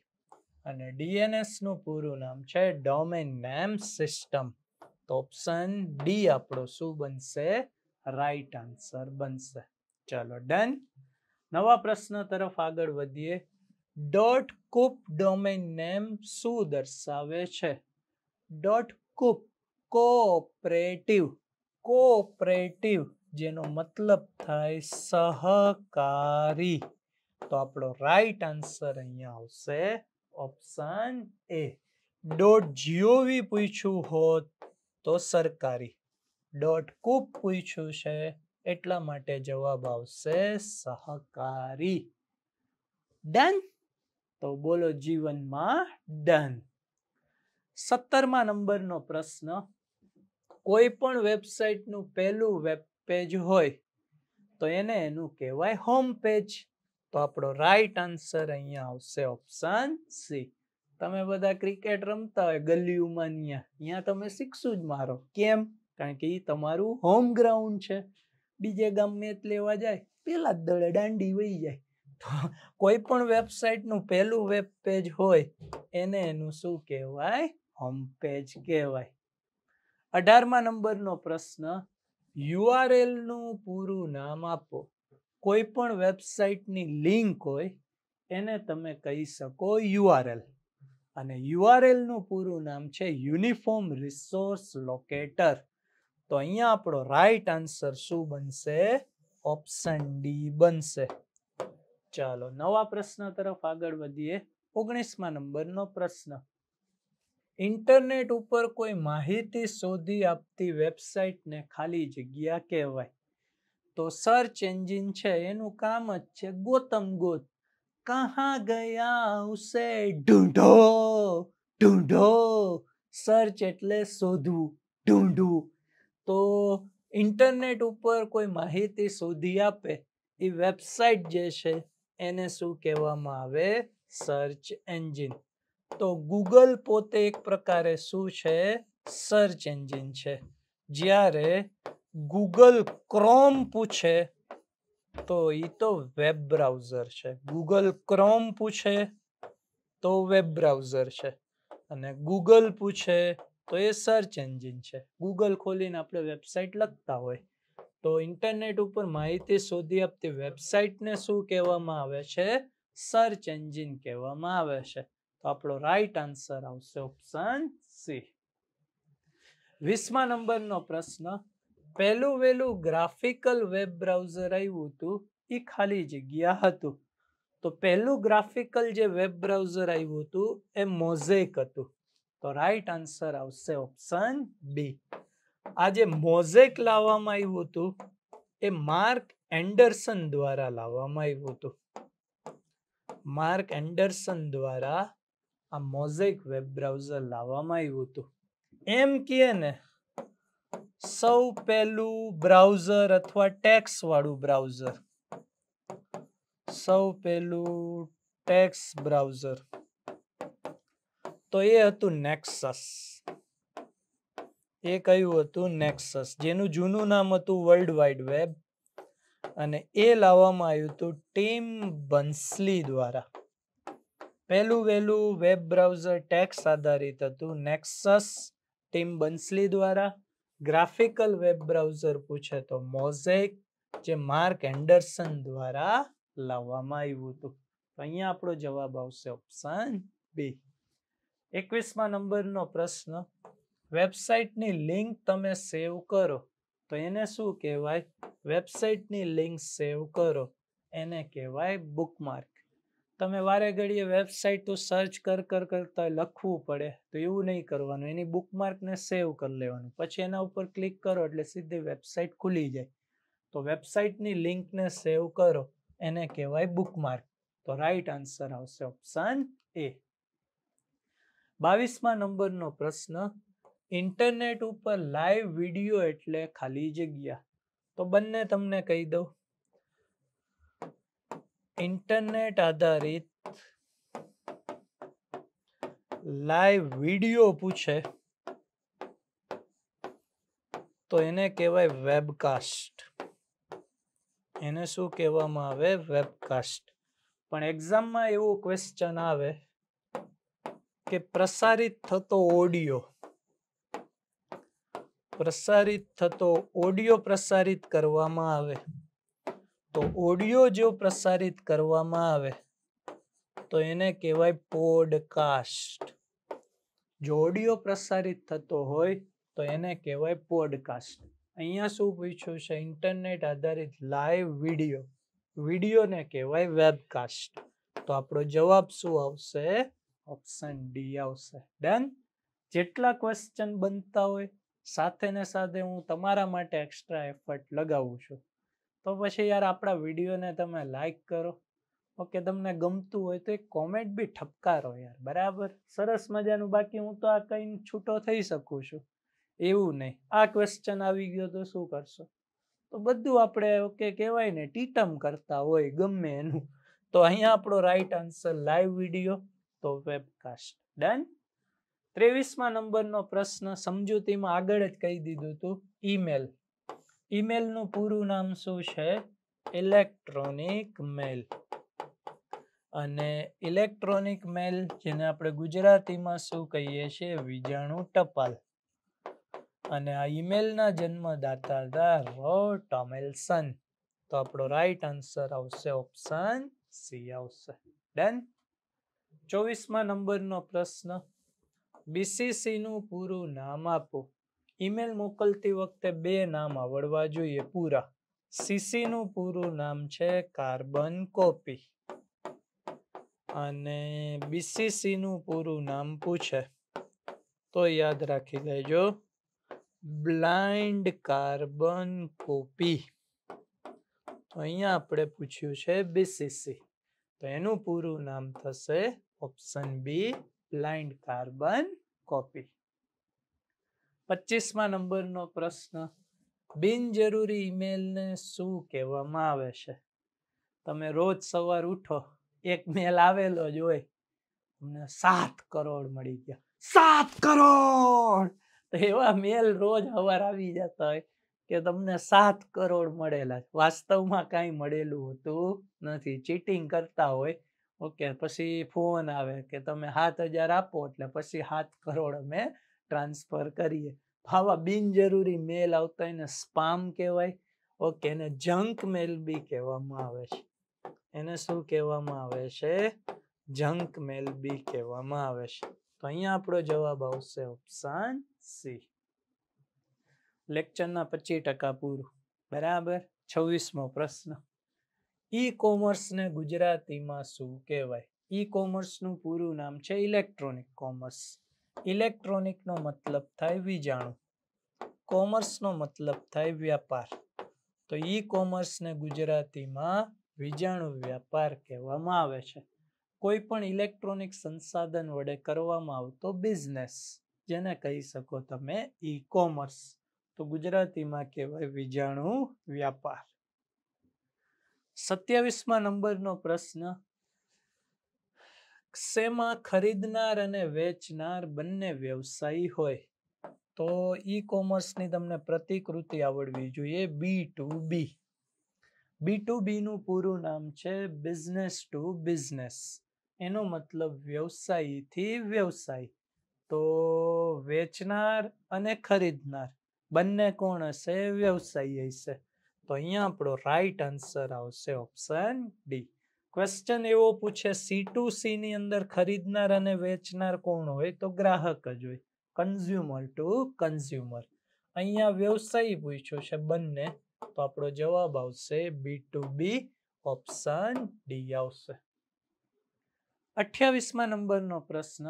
અને ડીએનએસનું પૂરું નામ છે ડોમેન નેમ સિસ્ટમ તો ઓપ્શન ડી આપણો શું બનશે રાઈટ આન્સર બનશે ચલો ડન નવા પ્રશ્ન તરફ આગળ વધીએ ડોટ કૂપ ડોમેન નેમ શું દર્શાવે છે ડોટ કુપ કોઓપરેટિવ કોઓપરેટિવ જેનો મતલબ થાય સહકારી તો આપણો રાઈટ આન્સર અહીંયા આવશે ઓપ્શન એ ડોટ જીઓવી પૂછ્યું હોત તો સરકારી ડોટ કુપ પૂછ્યું છે એટલા માટે જવાબ આવશે સહકારી ડન તો બોલો જીવનમાં ડન સત્તરમા નંબરનો પ્રશ્ન કોઈ પણ વેબસાઇટનું પહેલું વેબ પેજ હોય તો એને એનું કહેવાય હોમ પેજ તો આપણો રાઈટ આન્સર અહીંયા આવશે ઓપ્શન સી તમે બધા ક્રિકેટ રમતા હોય ગલીઓમાં ત્યાં અહીંયા તમે શીખશું જ મારો કેમ કારણ કે એ તમારું હોમ ગ્રાઉન્ડ છે બીજે ગામ મેચ લેવા જાય પેલા જ દળે દાંડી વહી જાય કોઈ પણ વેબસાઇટનું પહેલું વેબ પેજ હોય એને એનું શું કહેવાય હોમ પેજ કહેવાય અઢારમા નંબરનો પ્રશ્ન યુઆરએલનું પૂરું નામ આપો કોઈ પણ વેબસાઇટની લિંક હોય એને તમે કહી શકો યુઆરએલ અને યુઆરએલનું પૂરું નામ છે યુનિફોર્મ રિસોર્સ લોકેટર તો અહીંયા આપણો રાઈટ આન્સર શું બનશે ઓપ્શન ડી બનશે ચાલો નવા પ્રશ્ન તરફ આગળ વધીએ ઓગણીસમા નંબરનો પ્રશ્ન ઇન્ટરનેટ ઉપર કોઈ માહિતી શોધી આપતી વેબસાઇટને ખાલી જગ્યા કહેવાય તો સર્ચ એન્જિન છે એનું કામ જ છે ગોતમ ગોત કહા ગયા ઉસે ઢૂંઢો ઢૂંઢો સર્ચ એટલે શોધવું ઢૂંઢવું તો ઇન્ટરનેટ ઉપર કોઈ માહિતી શોધી આપે એ વેબસાઇટ જે છે એને શું કહેવામાં આવે સર્ચ એન્જિન તો ગૂગલ પોતે એક પ્રકારે શું છે સર્ચ એન્જિન છે જ્યારે ગૂગલ ક્રોમ પૂછે તો એ તો વેબ બ્રાઉઝર છે ગૂગલ ક્રોમ પૂછે તો વેબ બ્રાઉઝર છે અને ગૂગલ પૂછે તો એ સર્ચ એન્જિન છે ગૂગલ ખોલીને આપણે વેબસાઇટ લખતા હોય તો ઇન્ટરનેટ ઉપર માહિતી શોધી આપતી વેબસાઇટને શું કહેવામાં આવે છે સર્ચ એન્જિન કહેવામાં આવે છે તો આપણો રાઈટ આન્સર આવશે ઓપ્શન સી વીસમાં નંબરનો પ્રશ્ન પહેલું વહેલું ગ્રાફિકલ વેબ બ્રાઉઝર આવ્યું હતું એ ખાલી જગ્યા હતું તો પહેલું ગ્રાફિકલ જે વેબ બ્રાઉઝર આવ્યું હતું એ મોઝેક હતું તો રાઈટ આન્સર આવશે ઓપ્શન બી આ જે મોઝેક લાવવામાં આવ્યું હતું એ માર્ક એન્ડરસન દ્વારા લાવવામાં આવ્યું હતું માર્ક એન્ડરસન દ્વારા આ મોઝેક વેબ બ્રાઉઝર લાવવામાં આવ્યું હતું એમ કહે ને સૌ પહેલું બ્રાઉઝર અથવા ટેક્સ વાળું બ્રાઉઝર સૌ પહેલું ટેક્સ બ્રાઉઝર તો એ હતું નેક્સસ એ કયું હતું નેક્સસ જેનું જૂનું નામ હતું વર્લ્ડ વાઇડ વેબ અને એ લાવવામાં આવ્યું હતું ટીમ બંસલી દ્વારા પહેલું વહેલું વેબ બ્રાઉઝર ટેક્સ આધારિત હતું નેક્સસ ટીમ બંસલી દ્વારા ગ્રાફિકલ વેબ બ્રાઉઝર પૂછે તો મોઝેક જે માર્ક એન્ડરસન દ્વારા લાવવામાં આવ્યું હતું અહીંયા આપણો જવાબ આવશે ઓપ્શન બી એકવીસમાં નંબરનો પ્રશ્ન વેબસાઇટની લિંક તમે સેવ કરો તો એને શું કહેવાય વેબસાઇટની લિંક સેવ કરો એને કહેવાય બુકમાર્ક તમે વારે ઘડીએ વેબસાઇટ તો સર્ચ કર કર કરતા લખવું પડે તો એવું નહીં કરવાનું એની બુકમાર્કને સેવ કરી લેવાનું પછી એના ઉપર ક્લિક કરો એટલે સીધી વેબસાઇટ ખુલી જાય તો વેબસાઇટની લિંકને સેવ કરો એને કહેવાય બુકમાર્ક તો રાઈટ આન્સર આવશે ઓપ્શન એ બાવીસમાં નંબરનો પ્રશ્ન ઇન્ટરનેટ ઉપર લાઈવ વિડીયો એટલે ખાલી જગ્યા તો બંને તમને કહી દઉં ઇન્ટરનેટ આધારિત લાઈવ વિડીયો પૂછે તો એને કહેવાય વેબકાસ્ટ એને શું કહેવામાં આવે વેબકાસ્ટ પણ એક્ઝામમાં એવું ક્વેશ્ચન આવે કે પ્રસારિત થતો ઓડિયો પ્રસારિત થતો ઓડિયો પ્રસારિત કરવામાં આવે તો ઓડિયો જો પ્રસારિત કરવામાં આવે તો એને કહેવાય પોડકાસ્ટ જો ઓડિયો પ્રસારિત થતો હોય તો એને કહેવાય પોડકાસ્ટ અહીંયા શું પૂછ્યું છે ઇન્ટરનેટ આધારિત લાઈવ વિડીયો વિડીયોને કહેવાય વેબકાસ્ટ તો આપણો જવાબ શું આવશે ઓપ્શન ડી આવશે ડન જેટલા ક્વેશ્ચન બનતા હોય સાથે ને સાથે હું તમારા માટે એક્સ્ટ્રા એફર્ટ લગાવું છું તો પછી યાર આપણા વિડીયોને તમે લાઈક કરો ઓકે તમને ગમતું હોય તો એક કોમેન્ટ બી ઠપકારો યાર બરાબર સરસ મજાનું બાકી હું તો આ કંઈ છૂટો થઈ શકું છું એવું નહીં આ ક્વેશ્ચન આવી ગયો તો શું કરશો તો બધું આપણે ઓકે કહેવાય ને ટીટમ કરતા હોય ગમે એનું તો અહીંયા આપણો રાઈટ આન્સર લાઈવ વિડીયો તો વેબકાસ્ટ ડન ત્રેવીસમાં નંબરનો પ્રશ્ન સમજૂતીમાં આગળ જ કહી દીધું હતું ઈમેલ ઈમેલનું પૂરું નામ શું છે ઇલેક્ટ્રોનિક મેલ અને ઇલેક્ટ્રોનિક મેલ જેને આપણે ગુજરાતીમાં શું કહીએ છીએ વીજાણુ ટપાલ અને આ ઈમેલના જન્મદાતા હતા રો ટોમેલસન તો આપણો રાઈટ આન્સર આવશે ઓપ્શન સી આવશે ડન ચોવીસમાં નંબરનો પ્રશ્ન બીસીસીનું પૂરું નામ આપો ઈમેલ મોકલતી વખતે બે નામ આવડવા જોઈએ પૂરા સીસીનું પૂરું નામ છે કાર્બન કોપી અને બીસીસીનું પૂરું નામ પૂછે તો યાદ રાખી લેજો બ્લાઇન્ડ કાર્બન કોપી તો અહીંયા આપણે પૂછ્યું છે બીસીસી તો એનું પૂરું નામ થશે option B blind carbon copy પચીસમાં નંબરનો પ્રશ્ન બિનજરૂરી ઈમેલને શું કહેવામાં આવે છે તમે રોજ સવાર ઉઠો એક મેલ આવેલો જ હોય તમને સાત કરોડ મળી ગયા સાત કરોડ તો એવા મેલ રોજ હવાર આવી જતા હોય કે તમને સાત કરોડ મળેલા વાસ્તવમાં કાંઈ મળેલું હોતું નથી ચીટિંગ કરતા હોય ઓકે પછી ફોન આવે કે તમે સાત હજાર આપો એટલે પછી સાત કરોડ અમે ટ્રાન્સફર કરીએ આવા બિનજરૂરી મેલ આવતા હોય એને સ્પામ કહેવાય ઓકે એને જંક મેલ બી કહેવામાં આવે છે એને શું કહેવામાં આવે છે જંક મેલ બી કહેવામાં આવે છે તો અહીંયા આપણો જવાબ આવશે ઓપ્શન સી લેક્ચરના પચીસ ટકા પૂરું બરાબર છવ્વીસમો પ્રશ્ન ઈ કોમર્સને ગુજરાતીમાં શું કહેવાય ઈ કોમર્સનું પૂરું નામ છે ઇલેક્ટ્રોનિક કોમર્સ ઇલેક્ટ્રોનિકનો મતલબ થાય વીજાણું કોમર્સનો મતલબ થાય વ્યાપાર તો ઈ કોમર્સને ગુજરાતીમાં વીજાણુ વ્યાપાર કહેવામાં આવે છે કોઈ પણ ઇલેક્ટ્રોનિક સંસાધન વડે કરવામાં આવતો બિઝનેસ જેને કહી શકો તમે ઈ કોમર્સ તો ગુજરાતીમાં કહેવાય વીજાણુ વ્યાપાર સત્યાવીસમાં નંબરનો પ્રશ્ન શેમાં ખરીદનાર અને વેચનાર બંને વ્યવસાયી હોય તો ઈ કોમર્સની તમને પ્રતિકૃતિ આવડવી જોઈએ બી ટુ બી બી ટુ બીનું પૂરું નામ છે બિઝનેસ ટુ બિઝનેસ એનો મતલબ વ્યવસાયીથી વ્યવસાય તો વેચનાર અને ખરીદનાર બંને કોણ હશે વ્યવસાયી હશે તો અહીંયા આપણો રાઈટ આન્સર આવશે ઓપ્શન ડી ક્વેશ્ચન એવો પૂછે સી ટુ સી ની અંદર ખરીદનાર અને વેચનાર કોણ હોય તો ગ્રાહક જ હોય કન્ઝ્યુમર ટુ કન્ઝ્યુમર અહીંયા વ્યવસાયી પૂછ્યો છે બંને તો આપણો જવાબ આવશે B two B option D આવશે અઠ્યાવીસમાં નંબરનો પ્રશ્ન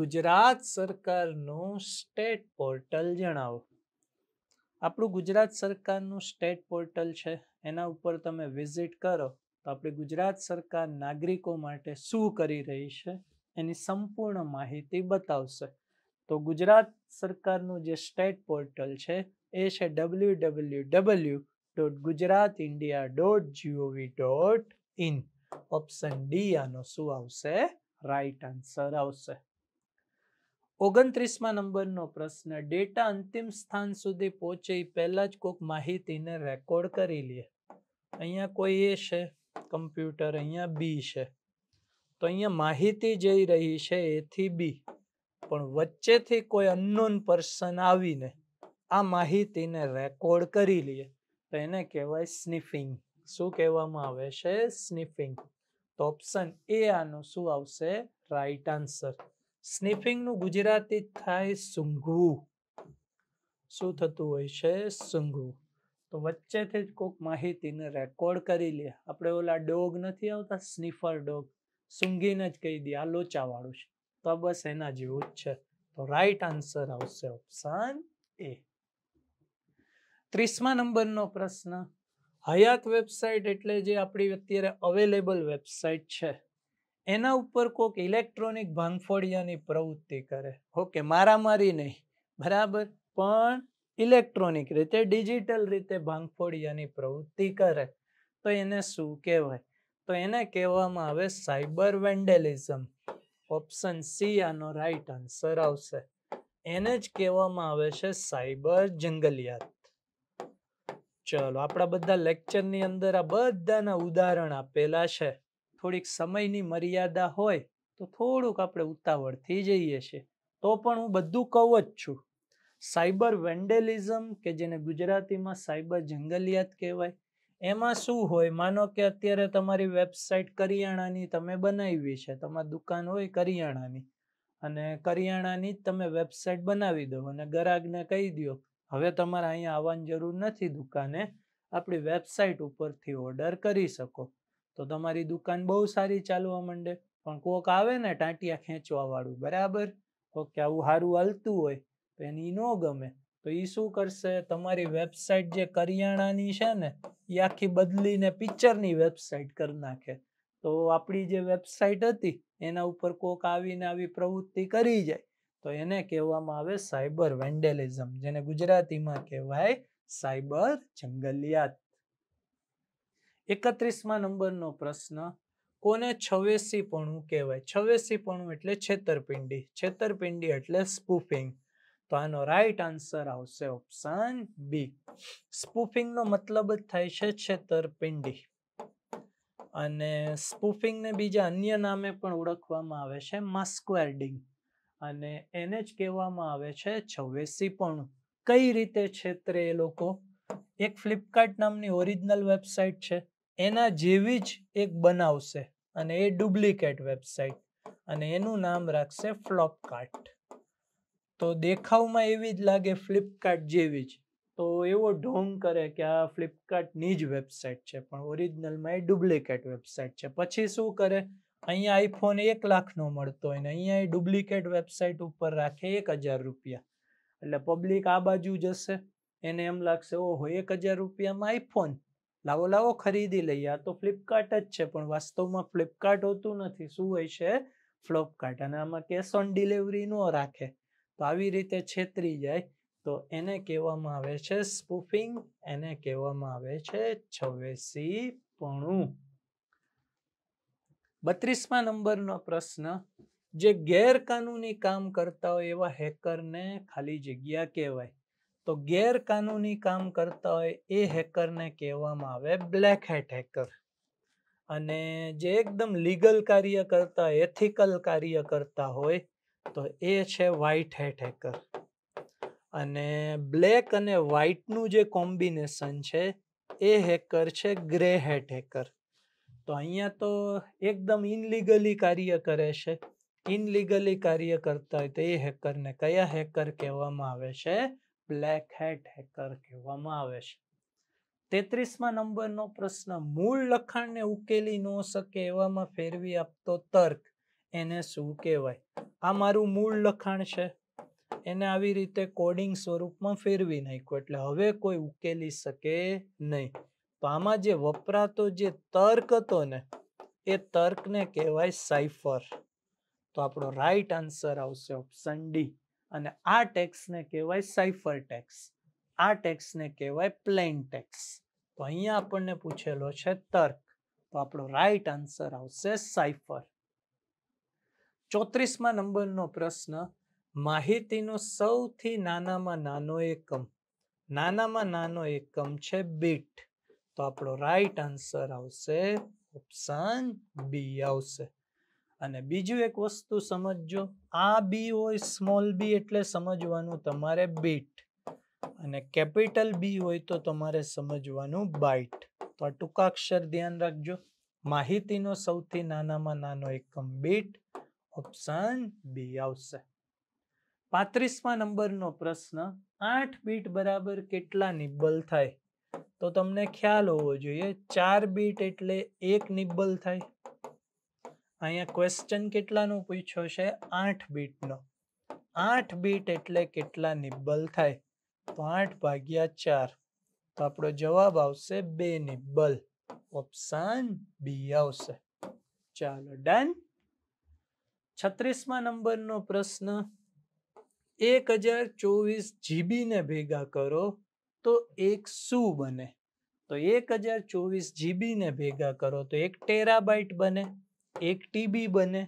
ગુજરાત સરકારનું સ્ટેટ પોર્ટલ જણાવો આપણું ગુજરાત સરકારનું સ્ટેટ પોર્ટલ છે એના ઉપર તમે વિઝિટ કરો તો આપણે ગુજરાત સરકાર નાગરિકો માટે શું કરી રહી છે એની સંપૂર્ણ માહિતી બતાવશે તો ગુજરાત સરકારનું જે સ્ટેટ પોર્ટલ છે એ છે W W W dot Gujarat India dot GOV dot in option D આનો શું આવશે રાઈટ આન્સર આવશે ઓગણત્રીસમાં નંબરનો પ્રશ્ન ડેટા અંતિમ સ્થાન સુધી પહોંચે પહેલાં જ કોઈક માહિતીને રેકોર્ડ કરી લે અહીંયા કોઈ એ છે કમ્પ્યુટર અહીંયા બી છે તો અહીંયા માહિતી જઈ રહી છે એથી બી પણ વચ્ચેથી કોઈ અનનોન પર્સન આવીને આ માહિતીને રેકોર્ડ કરી લે તો એને કહેવાય સ્નિફિંગ શું કહેવામાં આવે છે સ્નિફિંગ તો ઓપ્શન એ આનું શું આવશે રાઈટ આન્સર સ્નિફિંગનું ગુજરાતી થાય સૂંઘવું શું થતું હોય છે સૂંઘવું તો વચ્ચેથી જ કોઈક માહિતીને રેકોર્ડ કરી લે આપણે ઓલા ડોગ નથી આવતા સ્નીફર ડોગ સૂંઘીને જ કહી દે આ લોચાવાળું છે તો બસ એના જેવું જ છે તો રાઈટ આન્સર આવશે ઓપ્શન એ ત્રીસમા નંબરનો પ્રશ્ન હયાત વેબસાઇટ એટલે જે આપણી અત્યારે અવેલેબલ વેબસાઇટ છે એના ઉપર કોઈક ઇલેક્ટ્રોનિક ભાંગફોડિયાની પ્રવૃત્તિ કરે ઓકે મારામારી નહીં બરાબર પણ ઇલેક્ટ્રોનિક રીતે ડિજિટલ રીતે ભાંગફોડિયાની પ્રવૃત્તિ કરે તો એને શું કહેવાય તો એને કહેવામાં આવે સાયબર વેન્ડેલિઝમ ઓપ્શન સી આનો રાઈટ આન્સર આવશે એને જ કહેવામાં આવે છે સાયબર જંગલિયાત ચલો આપણા બધા લેક્ચરની અંદર આ બધાના ઉદાહરણ આપેલા છે થોડીક સમયની મર્યાદા હોય તો થોડુંક આપણે ઉતાવળથી જઈએ છીએ તો પણ હું બધું કહું જ છું સાયબર વેન્ડેલિઝમ કે જેને ગુજરાતીમાં સાયબર જંગલિયાત કહેવાય એમાં શું હોય માનો કે અત્યારે તમારી વેબસાઇટ કરિયાણાની તમે બનાવી છે તમારી દુકાન હોય કરિયાણાની અને કરિયાણાની જ તમે વેબસાઇટ બનાવી દો અને ગ્રાહકને કહી દો હવે તમારે અહીંયા આવવાની જરૂર નથી દુકાને આપણી વેબસાઇટ ઉપરથી ઓર્ડર કરી શકો તો તમારી દુકાન બહુ સારી ચાલવા માંડે પણ કોક આવે ને ટાંટિયા ખેંચવા વાળું બરાબર ઓકે આવું સારું હાલતું હોય તો એની ન ગમે તો એ શું કરશે તમારી વેબસાઇટ જે કરિયાણાની છે ને એ આખી બદલીને પિક્ચરની વેબસાઇટ કરી નાખે તો આપણી જે વેબસાઇટ હતી એના ઉપર કોક આવીને આવી પ્રવૃત્તિ કરી જાય તો એને કહેવામાં આવે સાયબર વેન્ડેલિઝમ જેને ગુજરાતીમાં કહેવાય સાયબર જંગલિયાત એકત્રીસમાં નંબરનો પ્રશ્ન કોને છવ્વેસીપણું કહેવાય છવ્વેસીપણું એટલે છેતરપિંડી છેતરપિંડી એટલે સ્પૂફિંગ તો આનો રાઈટ આન્સર આવશે ઓપ્શન બી સ્પૂફિંગનો મતલબ જ થાય છે છેતરપિંડી અને સ્પૂફિંગને બીજા અન્ય નામે પણ ઓળખવામાં આવે છે માસ્કવેરડિંગ અને એને જ કહેવામાં આવે છે છવ્વેસીપણું કઈ રીતે છેતરે એ લોકો એક ફ્લિપકાર્ટ નામની ઓરિજિનલ વેબસાઇટ છે એના જેવી જ એક બનાવશે અને એ ડુપ્લિકેટ વેબસાઇટ અને એનું નામ રાખશે ફ્લોપકાર્ટ તો દેખાવમાં એવી જ લાગે ફ્લિપકાર્ટ જેવી જ તો એવો ઢોંગ કરે કે આ ફ્લિપકાર્ટની જ વેબસાઇટ છે પણ ઓરિજિનલમાં એ ડુપ્લિકેટ વેબસાઇટ છે પછી શું કરે અહીંયા આઈફોન એક લાખનો મળતો હોય ને અહીંયા એ ડુપ્લિકેટ વેબસાઇટ ઉપર રાખે એક હજાર રૂપિયા એટલે પબ્લિક આ બાજુ જશે એને એમ લાગશે ઓહો એક હજાર રૂપિયામાં આઈફોન લાવો લાવો ખરીદી લઈએ આ તો ફ્લિપકાર્ટ જ છે પણ વાસ્તવમાં ફ્લિપકાર્ટ હોતું નથી શું હોય છે ફ્લોપકાર્ટ અને આમાં કેશ ઓન ડિલિવરી ન રાખે તો આવી રીતે છેતરી જાય તો એને કહેવામાં આવે છે સ્પૂફિંગ એને કહેવામાં આવે છે છવ્વેસી પણું બત્રીસમા નંબરનો પ્રશ્ન જે ગેરકાનૂની કામ કરતા હોય એવા હેકરને ખાલી જગ્યા કહેવાય તો ગેરકાનૂની કામ કરતા હોય એ હેકરને કહેવામાં આવે બ્લેક હેટ હેકર અને જે એકદમ લીગલ કાર્ય કરતા એથિકલ કાર્ય કરતા હોય તો એ છે વ્હાઇટ હેટ હેકર અને બ્લેક અને વ્હાઇટનું જે કોમ્બિનેશન છે એ હેકર છે ગ્રે હેટ હેકર તો અહીંયા તો એકદમ ઇનલીગલી કાર્ય કરે છે ઇનલીગલી કાર્ય કરતા હોય તો એ હેકરને કયા હેકર કહેવામાં આવે છે બ્લેક હેટ હેકર કહેવામાં આવે છે તેત્રીસમાં નંબરનો પ્રશ્ન મૂળ લખાણને ઉકેલી ન શકે એવામાં ફેરવી આપતો તર્ક એને શું કહેવાય આ મારું મૂળ લખાણ છે એને આવી રીતે કોડિંગ સ્વરૂપમાં ફેરવી નાખ્યું એટલે હવે કોઈ ઉકેલી શકે નહીં તો આમાં જે વપરાતો જે તર્ક હતો ને એ તર્કને કહેવાય સાઇફર તો આપણો રાઈટ આન્સર આવશે ઓપ્શન ડી અને આ ટેક્સને કહેવાય સાઇફર ટેક્સ આ ટેક્સને કહેવાય પ્લેન ટેક્સ તો અહીંયા આપણને પૂછેલો છે તર્ક તો આપણો રાઈટ આન્સર આવશે સાઇફર ચોત્રીસમાં નંબરનો પ્રશ્ન માહિતીનો સૌથી નાનામાં નાનો એકમ નાનામાં નાનો એકમ છે બીટ તો આપણો રાઈટ આન્સર આવશે ઓપ્શન બી આવશે અને બીજું એક વસ્તુ સમજજો આ બી હોય સ્મોલ બી એટલે સમજવાનું તમારે બીટ અને કેપિટલ બી હોય તો તમારે સમજવાનું બાઇટ તો આ ટૂંકાક્ષર ધ્યાન રાખજો માહિતીનો સૌથી નાનામાં નાનો એકમ બીટ ઓપ્શન બી આવશે પાંત્રીસમાં નંબરનો પ્રશ્ન આઠ બીટ બરાબર કેટલા નિબ્બલ થાય તો તમને ખ્યાલ હોવો જોઈએ ચાર બીટ એટલે એક નિબ્બલ થાય અહીંયા ક્વેશ્ચન કેટલાનું પૂછ્યો છે આઠ બીટનો આઠ બીટ એટલે કેટલા નિબ્બલ થાય તો આઠ ભાગ્યા ચાર તો આપણો જવાબ આવશે બે નિબ્બલ ઓપ્શન બી આવશે ચાલો ડન છત્રીસમાં નંબરનો પ્રશ્ન એક હજાર ચોવીસ જીબીને ભેગા કરો તો એક શું બને તો એક હજાર ચોવીસ જીબીને ભેગા કરો તો એક ટેરાબાઇટ બને એક ટીબી બને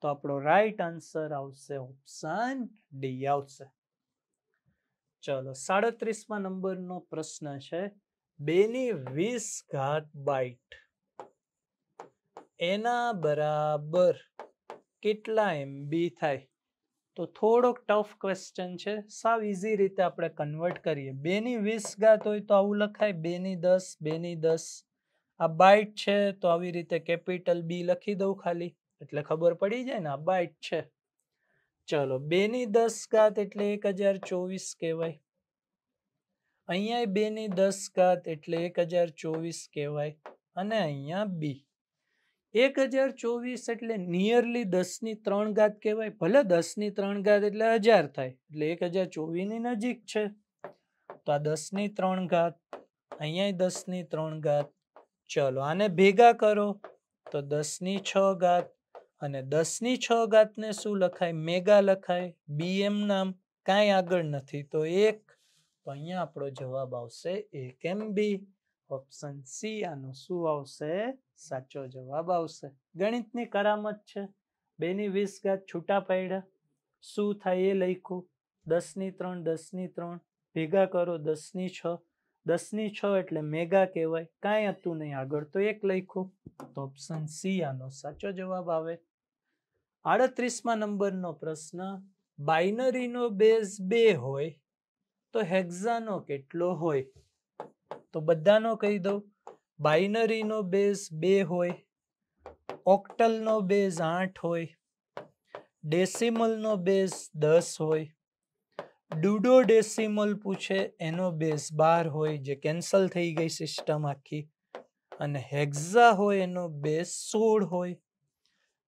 તો આપણો રાઈટ આન્સર આવશે ઓપ્શન ડી આવશે ચલો સાડત્રીસમાં નંબરનો પ્રશ્ન છે બેની વીસ ઘાત બાઇટ એના બરાબર કેટલા એમબી થાય તો થોડોક ટફ ક્વેશ્ચન છે સાવ ઇઝી રીતે આપણે કન્વર્ટ કરીએ બેની વીસ ઘાત હોય તો આવું લખાય બેની દસ બેની દસ આ બાઇટ છે તો આવી રીતે કેપિટલ બી લખી દઉં ખાલી એટલે ખબર પડી જાય ને આ બાઇટ છે ચલો બે ની દસ ઘાત એટલે એક હજાર ચોવીસ કહેવાય અહીંયા બે ની દસ ઘાત એટલે એક હજાર ચોવીસ કહેવાય અને અહીંયા બી એક હજાર ચોવીસ એટલે નિયરલી દસની ત્રણ ઘાત કહેવાય ભલે દસની ત્રણ ઘાત એટલે હજાર થાય એટલે એક હજાર ચોવીસની નજીક છે તો આ દસની ત્રણ ઘાત અહીંયા દસની ત્રણ ઘાત ચલો આને ભેગા કરો તો દસની છ ઘાત અને દસની છ ઘાતને શું લખાય મેગા લખાય બી એમ નામ કાંઈ આગળ નથી તો એક તો અહીંયા આપણો જવાબ આવશે એક એમ બી ઓપ્શન સી આનો શું આવશે સાચો જવાબ આવશે ગણિતની કરામત છે બેની વીસ ઘાત છૂટા પાડ્યા શું થાય એ લખ્યું દસની ત્રણ દસની ત્રણ ભેગા કરો દસની છ દસની છ એટલે મેગા કહેવાય કાંઈ હતું નહીં આગળ તો એક લખ્યું તો ઓપ્શન સી આનો સાચો જવાબ આવે આડત્રીસમાં નંબરનો પ્રશ્ન બાઇનરીનો બેઝ બે હોય તો હેક્ઝાનો કેટલો હોય તો બધાનો કહી દઉં બાઇનરીનો બેઝ બે હોય ઓક્ટલનો બેઝ આઠ હોય ડેસિમલનો બેઝ દસ હોય ડુડો ડેસિમલ પૂછે એનો બેઝ બાર હોય જે કેન્સલ થઈ ગઈ સિસ્ટમ આખી અને હેક્ઝા હોય એનો બેઝ સોળ હોય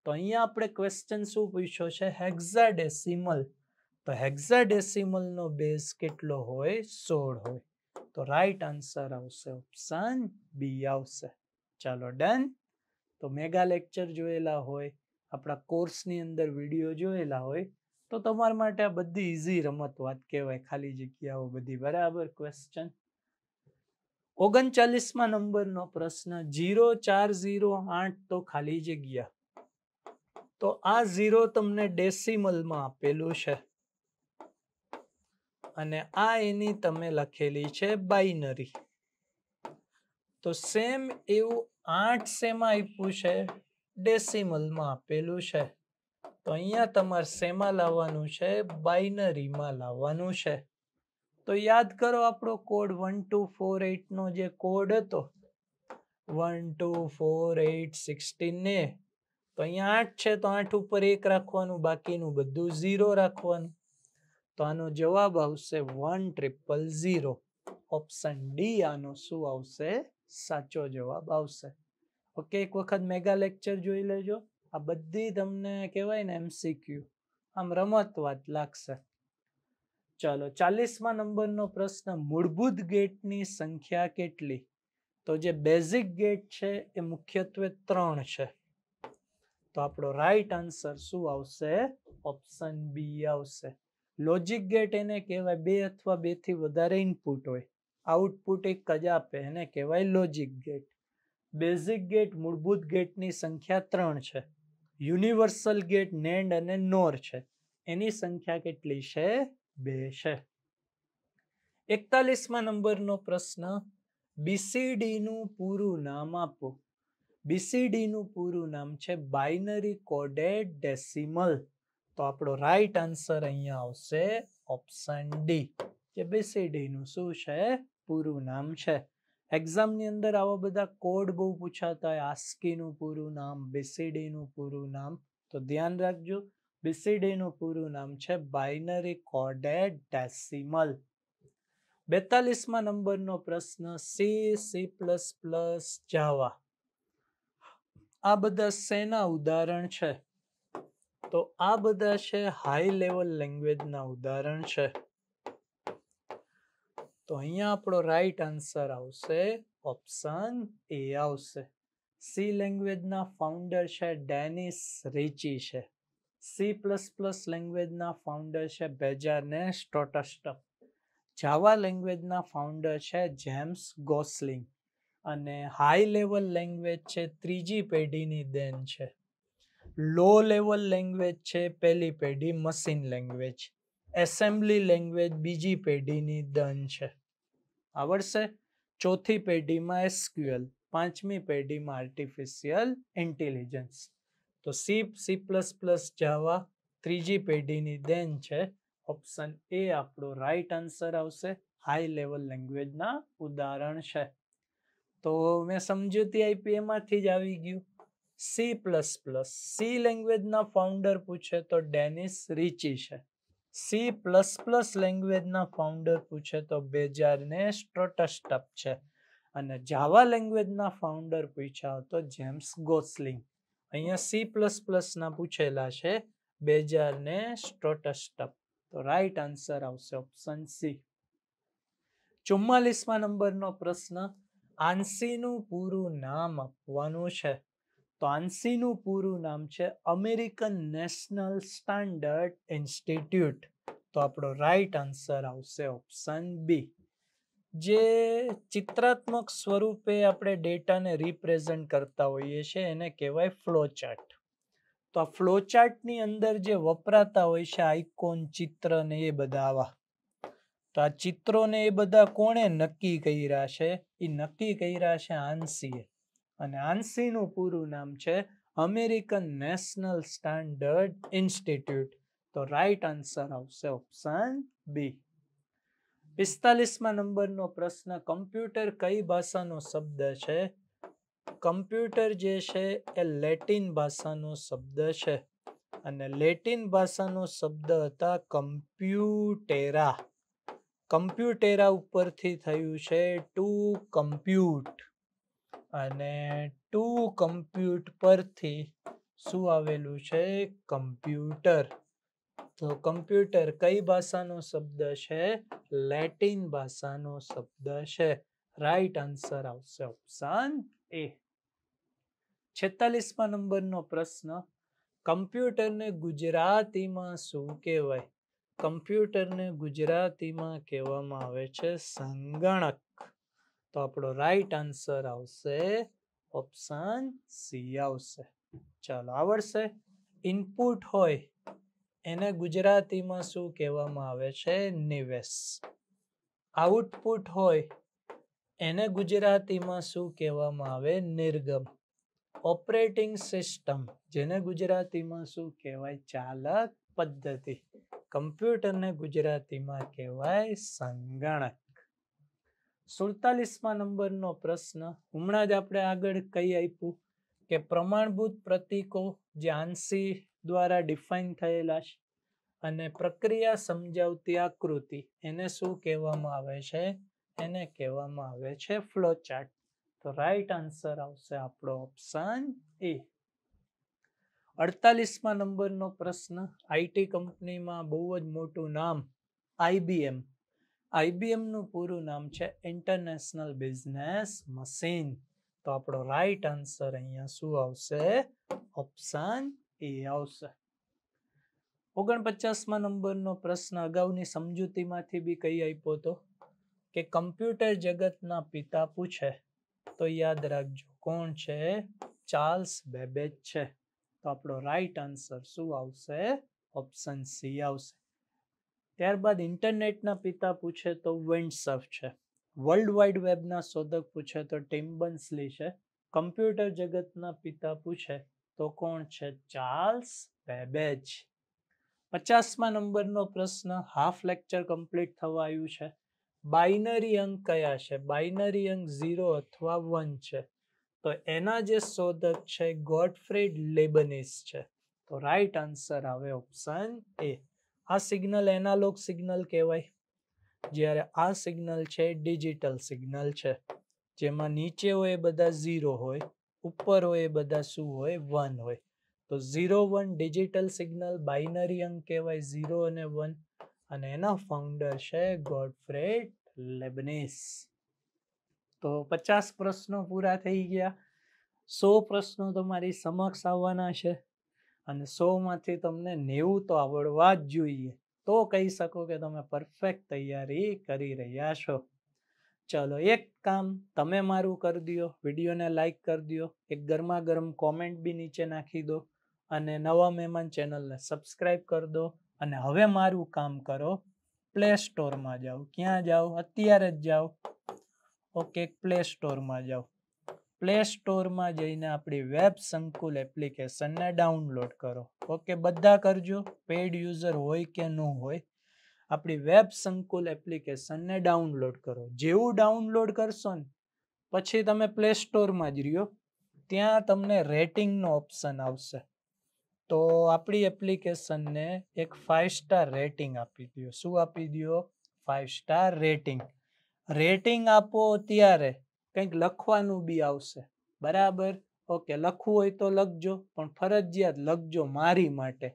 તો અહીંયા આપણે ક્વેશ્ચન શું પૂછ્યો છે ડેસિમલ તો ડેસિમલનો બેઝ કેટલો હોય સોળ હોય તો રાઈટ આન્સર આવશે ઓપ્શન બી આવશે ચાલો ડન તો મેગા લેક્ચર જોયેલા હોય આપણા કોર્સની અંદર વિડીયો જોયેલા હોય તો તમારા માટે આ બધી ઇઝી રમત વાત કહેવાય ખાલી જગ્યાઓ બધી બરાબર ક્વેશ્ચન ઓગણચાલીસમાં નંબરનો પ્રશ્ન જીરો ચાર ઝીરો આઠ તો ખાલી જગ્યા તો આ ઝીરો તમને ડેસિમલમાં આપેલું છે અને આ એની તમે લખેલી છે બાઇનરી તો સેમ એવું આઠ સેમાં આપ્યું છે ડેસિમલમાં આપેલું છે તો અહીંયા તમારે શેમાં લાવવાનું છે બાઇનરીમાં લાવવાનું છે તો યાદ કરો આપણો કોડ વન ટુ ફોર એટનો જે કોડ હતો વન ટુ ફોર એટ સિક્સટીનને તો અહીંયા આઠ છે તો આઠ ઉપર એક રાખવાનું બાકીનું બધું ઝીરો રાખવાનું તો આનો જવાબ આવશે one triple zero option D આનો શું આવશે સાચો જવાબ આવશે ઓકે એક વખત મેગા લેક્ચર જોઈ લેજો આ બધી તમને કહેવાય ને એમસીક્યુ આમ રમતવાત લાગશે ચાલો ચાલીસમાં નંબરનો પ્રશ્ન મૂળભૂત ગેટની સંખ્યા કેટલી તો જે બેઝિક ગેટ છે એ મુખ્યત્વે ત્રણ છે તો આપણો રાઈટ આન્સર શું આવશે ઓપ્શન બી આવશે લોજિક ગેટ એને કહેવાય બે અથવા બેથી વધારે ઇનપુટ હોય આઉટપુટ એક જ આપે એને કહેવાય લોજિક ગેટ બેઝિક ગેટ મૂળભૂત ગેટની સંખ્યા ત્રણ છે યુનિવર્સલ ગેટ નેન્ડ અને નોર છે એની સંખ્યા કેટલી છે બે છે એકતાલીસમાં નંબરનો પ્રશ્ન બીસીડીનું પૂરું નામ આપો બીસીડીનું પૂરું નામ છે બાઇનરી કોડેડ ડેસિમલ તો આપણો રાઈટ આન્સર અહીંયા આવશે ઓપ્શન ડી કે બીસીડીનું શું છે પૂરું નામ છે એક્ઝામની અંદર આવા બધા કોડ બહુ પૂછાતા હોય આસ્કીનું પૂરું નામ બીસીડીનું પૂરું નામ તો ધ્યાન રાખજો બીસીડીનું પૂરું નામ છે બાઇનરી કોડે ડેસિમલ બેતાલીસમાં નંબરનો પ્રશ્ન C C plus plus Java આ બધા શેના ઉદાહરણ છે તો આ બધા છે હાઈ લેવલ લેંગ્વેજના ઉદાહરણ છે તો અહીંયા આપણો રાઈટ આન્સર આવશે ઓપ્શન એ આવશે સી લેંગ્વેજના ફાઉન્ડર છે ડેનિસ રીચી છે સી પ્લસ પ્લસ લેંગ્વેજના ફાઉન્ડર છે બેજાને સ્ટોટસ્ટપ જાવા લેંગ્વેજના ફાઉન્ડર છે જેમ્સ ગોસલિંગ અને હાઈ લેવલ લેંગ્વેજ છે ત્રીજી પેઢીની દેન છે લો લેવલ લેંગ્વેજ છે પહેલી પેઢી મશીન લેંગ્વેજ એસેમ્બલી લેંગ્વેજ બીજી પેઢીની દન છે આવડશે ચોથી પેઢીમાં એસક્યુએલ પાંચમી પેઢીમાં આર્ટિફિશિયલ ઇન્ટેલિજન્સ તો C C plus plus Java ત્રીજી પેઢીની દેન છે ઓપ્શન એ આપણો રાઈટ આન્સર આવશે હાઈ લેવલ લેંગ્વેજના ઉદાહરણ છે તો મેં સમજૂતી આપી એમાંથી જ આવી ગયું સી પ્લસ પ્લસ સી લેંગ્વેજના ફાઉન્ડર પૂછે તો ડેનિસ રીચી છે સી પ્લસ પ્લસ લેંગ્વેજના ફાઉન્ડર પૂછે તો બે હજાર ને સ્ટોટસ્ટપ છે અને જાવા લેંગ્વેજના ફાઉન્ડર પૂછ્યા તો જેમ્સ ગોસલિંગ અહીંયા સી પ્લસ પ્લસના પૂછેલા છે બે હજાર ને સ્ટોટસ્ટપ તો રાઈટ આન્સર આવશે ઓપ્શન સી ચુમ્માલીસમાં નંબરનો પ્રશ્ન આંસીનું પૂરું નામ આપવાનું છે તો આંસીનું પૂરું નામ છે અમેરિકન નેશનલ સ્ટાન્ડર્ડ ઇન્સ્ટિટ્યૂટ તો આપણો રાઈટ આન્સર આવશે ઓપ્શન બી જે ચિત્રાત્મક સ્વરૂપે આપણે ડેટાને રિપ્રેઝન્ટ કરતા હોઈએ છીએ એને કહેવાય ફ્લોચાર્ટ તો આ ફ્લોચાર્ટની અંદર જે વપરાતા હોય છે આઇકોન ચિત્ર ને એ બધા આવા તો આ ચિત્રોને એ બધા કોણે નક્કી કર્યા છે એ નક્કી કર્યા છે આંસીએ અને આન્સીનું પૂરું નામ છે અમેરિકન નેશનલ સ્ટાન્ડર્ડ ઇન્સ્ટિટ્યૂટ તો રાઈટ આન્સર આવશે ઓપ્શન બી પિસ્તાલીસમાં નંબરનો પ્રશ્ન કમ્પ્યુટર કઈ ભાષાનો શબ્દ છે કમ્પ્યુટર જે છે એ લેટિન ભાષાનો શબ્દ છે અને લેટિન ભાષાનો શબ્દ હતા કમ્પ્યુટેરા કમ્પ્યુટેરા ઉપરથી થયું છે ટુ કમ્પ્યુટ અને ટુ કમ્પ્યુટ પરથી શું આવેલું છે કમ્પ્યુટર તો કમ્પ્યુટર કઈ ભાષાનો શબ્દ છે લેટિન ભાષાનો શબ્દ છે રાઈટ આન્સર આવશે ઓપ્શન એ છેતાલીસમાં નંબરનો પ્રશ્ન કમ્પ્યુટરને ગુજરાતીમાં શું કહેવાય કમ્પ્યુટરને ગુજરાતીમાં કહેવામાં આવે છે સંગણક તો આપણો રાઈટ આન્સર આવશે ઓપ્શન સી આવશે ચાલો આવડશે ઇનપુટ હોય એને ગુજરાતીમાં શું કહેવામાં આવે છે નિવેશ આઉટપુટ હોય એને ગુજરાતીમાં શું કહેવામાં આવે નિર્ગમ ઓપરેટિંગ સિસ્ટમ જેને ગુજરાતીમાં શું કહેવાય ચાલક પદ્ધતિ કમ્પ્યુટરને ગુજરાતીમાં કહેવાય સંગણક સુડતાલીસમાં નંબરનો પ્રશ્ન હમણાં જ આપણે આગળ કહી આપ્યું કે પ્રમાણભૂત પ્રતિકો જે આંસી દ્વારા ડિફાઇન થયેલા છે અને પ્રક્રિયા સમજાવતી આકૃતિ એને શું કહેવામાં આવે છે એને કહેવામાં આવે છે ફ્લોચાર્ટ તો રાઈટ આન્સર આવશે આપણો ઓપ્શન એ અડતાલીસમાં નંબરનો પ્રશ્ન આઈટી કંપનીમાં બહુ જ મોટું નામ આઈબીએમ આઈબીએમનું પૂરું નામ છે ઇન્ટરનેશનલ બિઝનેસ મશીન તો આપણો રાઈટ આન્સર અહીંયા શું આવશે ઓપ્શન એ આવશે ઓગણપચાસમાં નંબરનો પ્રશ્ન અગાઉની સમજૂતીમાંથી બી કહી આપ્યો હતો કે કમ્પ્યુટર જગતના પિતા પૂછે તો યાદ રાખજો કોણ છે ચાર્લ્સ બેબેજ છે તો આપણો રાઈટ આન્સર શું આવશે ઓપ્શન સી આવશે ત્યારબાદ ઇન્ટરનેટના પિતા પૂછે તો વિન્ડસફ છે વર્લ્ડ વાઇડ વેબના શોધક પૂછે તો ટિમ્બન્સલી છે કમ્પ્યુટર જગતના પિતા પૂછે તો કોણ છે ચાર્લ્સ બેબેજ પચાસમાં નંબરનો પ્રશ્ન હાફ લેક્ચર કમ્પ્લીટ થવા આવ્યું છે બાઇનરી અંક કયા છે બાઇનરી અંક ઝીરો અથવા વન છે તો એના જે શોધક છે ગોડફ્રેડ લેબનિસ છે તો રાઈટ આન્સર આવે ઓપ્શન એ આ સિગ્નલ એનાલોગ સિગ્નલ કહેવાય જ્યારે આ સિગ્નલ છે ડિજિટલ સિગ્નલ છે જેમાં નીચે હોય એ બધા ઝીરો હોય ઉપર હોય એ બધા શું હોય વન હોય તો zero one digital signal binary અંક કહેવાય ઝીરો અને વન અને એના ફાઉન્ડર છે ગોડફ્રેડ લેબનેસ તો પચાસ પ્રશ્નો પૂરા થઈ ગયા સો પ્રશ્નો તમારી સમક્ષ આવવાના છે અને સોમાંથી તમને નેવું તો આવડવા જ જોઈએ તો કહી શકો કે તમે પરફેક્ટ તૈયારી કરી રહ્યા છો ચલો એક કામ તમે મારું કરી દો વિડીયોને લાઇક કરી દો એક ગરમા ગરમ કોમેન્ટ બી નીચે નાખી દો અને નવા મહેમાન ચેનલને સબસ્ક્રાઇબ કરી દો અને હવે મારું કામ કરો પ્લે સ્ટોરમાં જાઓ ક્યાં જાઓ અત્યારે જ જાઓ ઓકે પ્લે સ્ટોરમાં જાઓ પ્લે સ્ટોરમાં જઈને આપણી વેબ સંકુલ એપ્લિકેશનને ડાઉનલોડ કરો ઓકે બધા કરજો પેઇડ યુઝર હોય કે ન હોય આપણી વેબ સંકુલ એપ્લિકેશનને ડાઉનલોડ કરો જેવું ડાઉનલોડ કરશો ને પછી તમે પ્લે સ્ટોરમાં જ રહ્યો ત્યાં તમને રેટિંગનો ઓપ્શન આવશે તો આપણી એપ્લિકેશનને એક ફાઇવ સ્ટાર રેટિંગ આપી દો શું આપી દો ફાઇવ સ્ટાર રેટિંગ રેટિંગ આપો ત્યારે કંઈક લખવાનું બી આવશે બરાબર ઓકે લખવું હોય તો લખજો પણ ફરજિયાત લખજો મારી માટે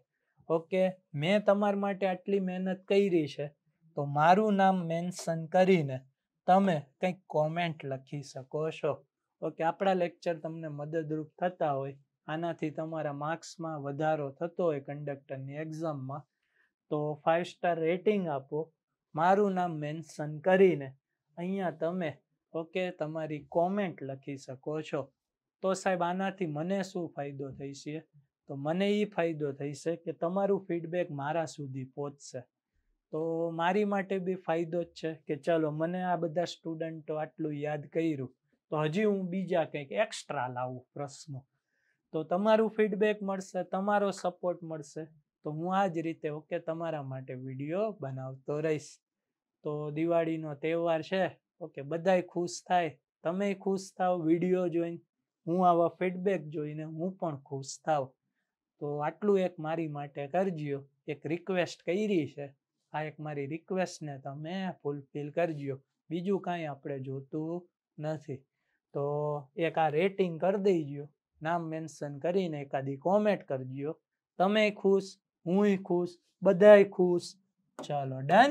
ઓકે મેં તમારા માટે આટલી મહેનત કરી છે તો મારું નામ મેન્શન કરીને તમે કંઈક કોમેન્ટ લખી શકો છો ઓકે આપણા લેક્ચર તમને મદદરૂપ થતા હોય આનાથી તમારા માર્ક્સમાં વધારો થતો હોય કંડક્ટરની એક્ઝામમાં તો ફાઇવ સ્ટાર રેટિંગ આપો મારું નામ મેન્શન કરીને અહીંયા તમે ઓકે તમારી કોમેન્ટ લખી શકો છો તો સાહેબ આનાથી મને શું ફાયદો થઈશે તો મને એ ફાયદો થઈશે કે તમારું ફીડબેક મારા સુધી પહોંચશે તો મારી માટે બી ફાયદો જ છે કે ચલો મને આ બધા સ્ટુડન્ટો આટલું યાદ કર્યું તો હજી હું બીજા કંઈક એક્સ્ટ્રા લાવું પ્રશ્નો તો તમારું ફીડબેક મળશે તમારો સપોર્ટ મળશે તો હું આ જ રીતે ઓકે તમારા માટે વિડીયો બનાવતો રહીશ તો દિવાળીનો તહેવાર છે ઓકે બધાય ખુશ થાય તમે ખુશ થાવ વિડીયો જોઈને હું આવા ફીડબેક જોઈને હું પણ ખુશ થાવ તો આટલું એક મારી માટે કરજો એક રિક્વેસ્ટ કરી છે આ એક મારી રિક્વેસ્ટને તમે ફૂલફિલ કરજો બીજું કાંઈ આપણે જોતું નથી તો એક આ રેટિંગ કરી દઈજો નામ મેન્શન કરીને એકાદી કોમેન્ટ કરજો તમે ખુશ હુંય ખુશ બધાય ખુશ ચાલો ડન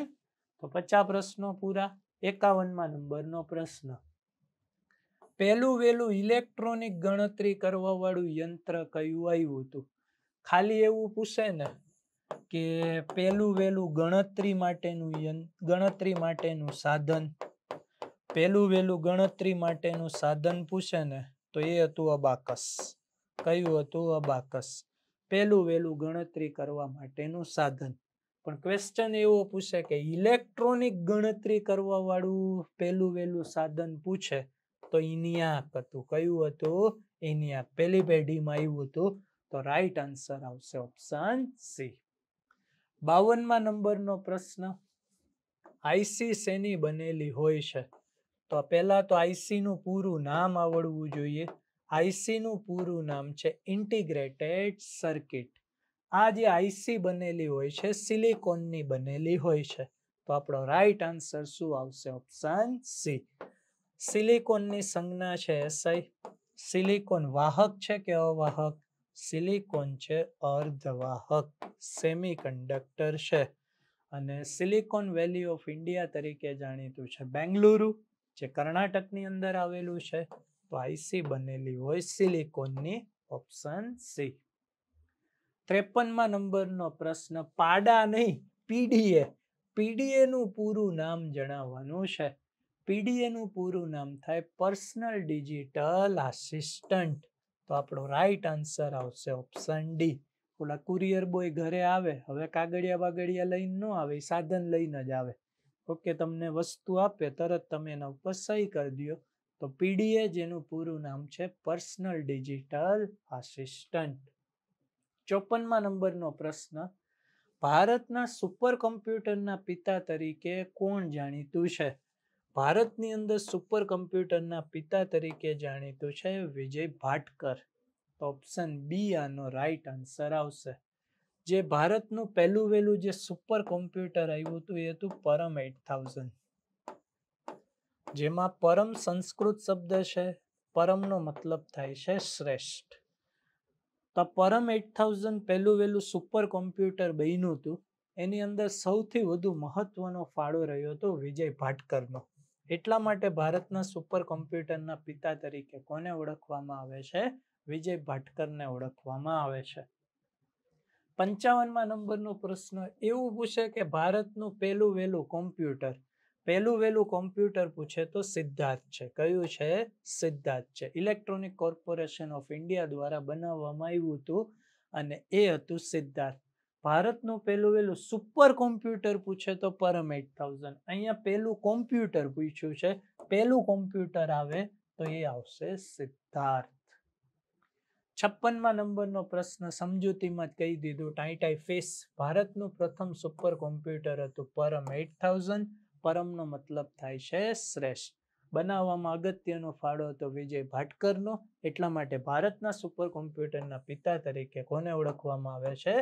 તો પચાસ પ્રશ્નો પૂરા એકાવનમાં નંબરનો પ્રશ્ન પહેલું વહેલું ઇલેક્ટ્રોનિક ગણતરી કરવાવાળું યંત્ર કયું આવ્યું હતું ખાલી એવું પૂછે ને કે પહેલું વહેલું ગણતરી માટેનું ગણતરી માટેનું સાધન પહેલું વહેલું ગણતરી માટેનું સાધન પૂછે ને તો એ હતું અબાકસ કયું હતું અબાકસ પહેલું વહેલું ગણતરી કરવા માટેનું સાધન પણ ક્વેશ્ચન એવો પૂછે કે ઇલેક્ટ્રોનિક ગણતરી કરવા વાળું પહેલું વહેલું સાધન પૂછે તો ઇનિયાક હતું કયું હતું ઇનિયાક પહેલી પેઢીમાં આવ્યું હતું તો રાઈટ આન્સર આવશે ઓપ્શન સી બાવનમાં નંબરનો પ્રશ્ન આઈસી શેની બનેલી હોય છે તો પહેલાં તો આઈસીનું પૂરું નામ આવડવું જોઈએ આઈસીનું પૂરું નામ છે ઇન્ટિગ્રેટેડ સર્કિટ આ જે આઈસી બનેલી હોય છે સિલિકોનની બનેલી હોય છે તો આપણો રાઈટ આન્સર શું આવશે ઓપ્શન સી સિલિકોનની સંજ્ઞા છે એસઆઈ સિલિકોન વાહક છે કે અવાહક સિલિકોન છે અર્ધવાહક સેમી કન્ડક્ટર છે અને સિલિકોન વેલી ઓફ ઇન્ડિયા તરીકે જાણીતું છે બેંગલુરુ જે કર્ણાટકની અંદર આવેલું છે તો આઈસી બનેલી હોય સિલિકોનની ઓપ્શન સી ત્રેપનમાં નંબરનો પ્રશ્ન પાડા નહીં પીડીએ પીડીએનું પૂરું નામ જણાવવાનું છે પીડીએનું પૂરું નામ થાય પર્સનલ ડિજિટલ આસિસ્ટન્ટ તો આપણો રાઈટ આન્સર આવશે ઓપ્શન ડી ઓલા કુરિયર બોય ઘરે આવે હવે કાગળિયા બાગળિયા લઈને ન આવે એ સાધન લઈને જ આવે ઓકે તમને વસ્તુ આપે તરત તમે એના ઉપર સહી કરી દો તો પીડીએ જેનું પૂરું નામ છે પર્સનલ ડિજિટલ આસિસ્ટન્ટ ચોપનમાં નંબરનો પ્રશ્ન ભારતના સુપર કમ્પ્યુટરના પિતા તરીકે કોણ જાણીતું છે ભારતની અંદર સુપર કમ્પ્યુટરના પિતા તરીકે જાણીતું છે વિજય ભાટકર તો ઓપ્શન બી આનો રાઈટ આન્સર આવશે જે ભારતનું પહેલું વહેલું જે સુપર કોમ્પ્યુટર આવ્યું હતું એ હતું પરમ એટ થાઉઝન્ડ જેમાં પરમ સંસ્કૃત શબ્દ છે પરમનો મતલબ થાય છે શ્રેષ્ઠ તો આ પરમ એટ થાઉઝન્ડ પહેલું વહેલું સુપર કોમ્પ્યુટર બન્યું હતું એની અંદર સૌથી વધુ મહત્વનો ફાળો રહ્યો હતો વિજય ભાટકરનો એટલા માટે ભારતના સુપર કોમ્પ્યુટરના પિતા તરીકે કોને ઓળખવામાં આવે છે વિજય ભાટકરને ઓળખવામાં આવે છે પંચાવનમાં નંબરનો પ્રશ્ન એવું પૂછે કે ભારતનું પહેલું વહેલું કોમ્પ્યુટર પહેલું વહેલું કોમ્પ્યુટર પૂછે તો સિદ્ધાર્થ છે કયું છે સિદ્ધાર્થ છે ઇલેક્ટ્રોનિક કોર્પોરેશન ઓફ ઇન્ડિયા દ્વારા બનાવવામાં આવ્યું હતું અને એ હતું સિદ્ધાર્થ ભારતનું પહેલું વહેલું સુપર કોમ્પ્યુટર પૂછે તો પરમ એટ થાઉઝન્ડ અહીંયા પહેલું કોમ્પ્યુટર પૂછ્યું છે પહેલું કોમ્પ્યુટર આવે તો એ આવશે સિદ્ધાર્થ છપ્પનમાં નંબરનો પ્રશ્ન સમજૂતીમાં જ કહી દીધું ટાઈટાઈ ફેસ ભારતનું પ્રથમ સુપર કોમ્પ્યુટર હતું પરમ એટ થાઉઝન્ડ પરમનો મતલબ થાય છે શ્રેષ્ઠ બનાવવામાં અગત્યનો ફાળો હતો વિજય ભાટકરનો એટલા માટે ભારતના સુપર કોમ્પ્યુટરના પિતા તરીકે કોને ઓળખવામાં આવે છે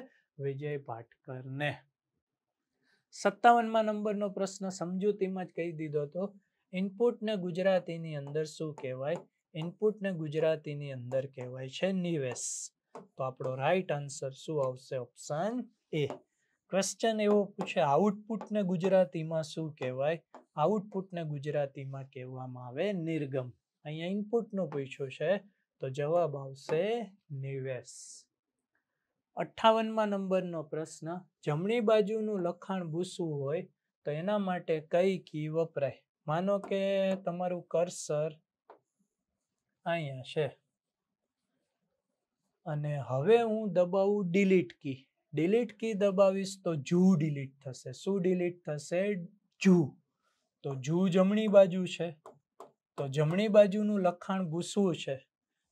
વિજય ભાટકરને સત્તાવનમાં નંબરનો પ્રશ્ન સમજૂતીમાં જ કહી દીધો હતો ઇનપુટને ગુજરાતીની અંદર શું કહેવાય ઇનપુટને ગુજરાતીની અંદર કહેવાય છે નિવેશ તો આપણો રાઈટ આન્સર શું આવશે ઓપ્શન એ ક્વેશ્ચન એવો પૂછે આઉટપુટને ગુજરાતીમાં શું કહેવાય આઉટપુટને ગુજરાતીમાં કહેવામાં આવે નિર્ગમ અહીંયા ઇનપુટનો પૂછ્યો છે તો જવાબ આવશે નિવેશ અઠ્ઠાવનમાં નંબરનો પ્રશ્ન જમણી બાજુનું લખાણ ભૂસવું હોય તો એના માટે કઈ કી વપરાય માનો કે તમારું કર્સર અહીંયા છે અને હવે હું દબાવું ડિલીટ કી ડિલીટ કી દબાવીશ તો જૂ ડિલીટ થશે શું ડિલીટ થશે જુ તો જુ જમણી બાજુ છે તો જમણી બાજુનું લખાણ ગુસવું છે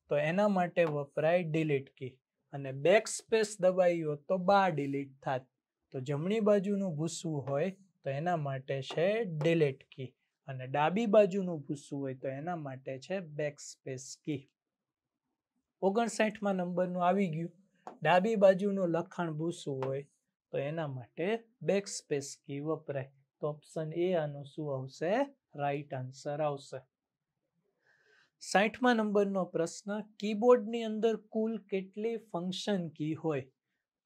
તો એના માટે વપરાય ડિલીટ કી અને બેક સ્પેસ દબાવી દબાવ્યો તો બા ડિલીટ થાત તો જમણી બાજુનું ભૂસવું હોય તો એના માટે છે ડિલીટ કી અને ડાબી બાજુનું ભૂસવું હોય તો એના માટે છે બેક સ્પેસ કી ઓગણસાઠમાં નંબરનું આવી ગયું ડાબી બાજુનું લખાણ બૂસું હોય તો એના માટે બેક સ્પેસ કી વપરાય તો ઓપ્શન એ આનો શું આવશે રાઈટ આન્સર આવશે સાઠમા નંબરનો પ્રશ્ન કીબોર્ડની અંદર કુલ કેટલી ફંક્શન કી હોય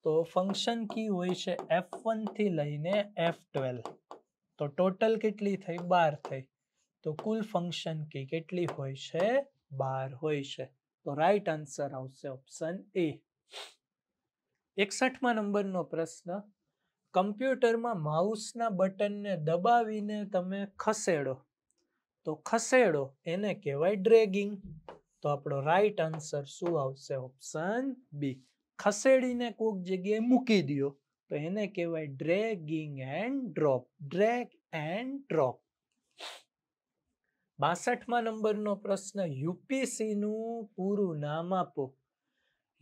તો ફંક્શન કી હોય છે એફ થી લઈને એફ તો ટોટલ કેટલી થઈ બાર થઈ તો કુલ ફંક્શન કી કેટલી હોય છે બાર હોય છે તો રાઈટ આન્સર આવશે ઓપ્શન એ એકસઠમાં નંબરનો પ્રશ્ન કમ્પ્યુટરમાં માઉસના બટનને દબાવીને તમે ખસેડો તો ખસેડો એને કહેવાય ડ્રેગિંગ તો આપણો રાઈટ આન્સર શું આવશે ઓપ્શન બી ખસેડીને કોઈક જગ્યાએ મૂકી દો તો એને કહેવાય dragging and drop drag and drop બાસઠમાં નંબરનો પ્રશ્ન યુપીસીનું પૂરું નામ આપો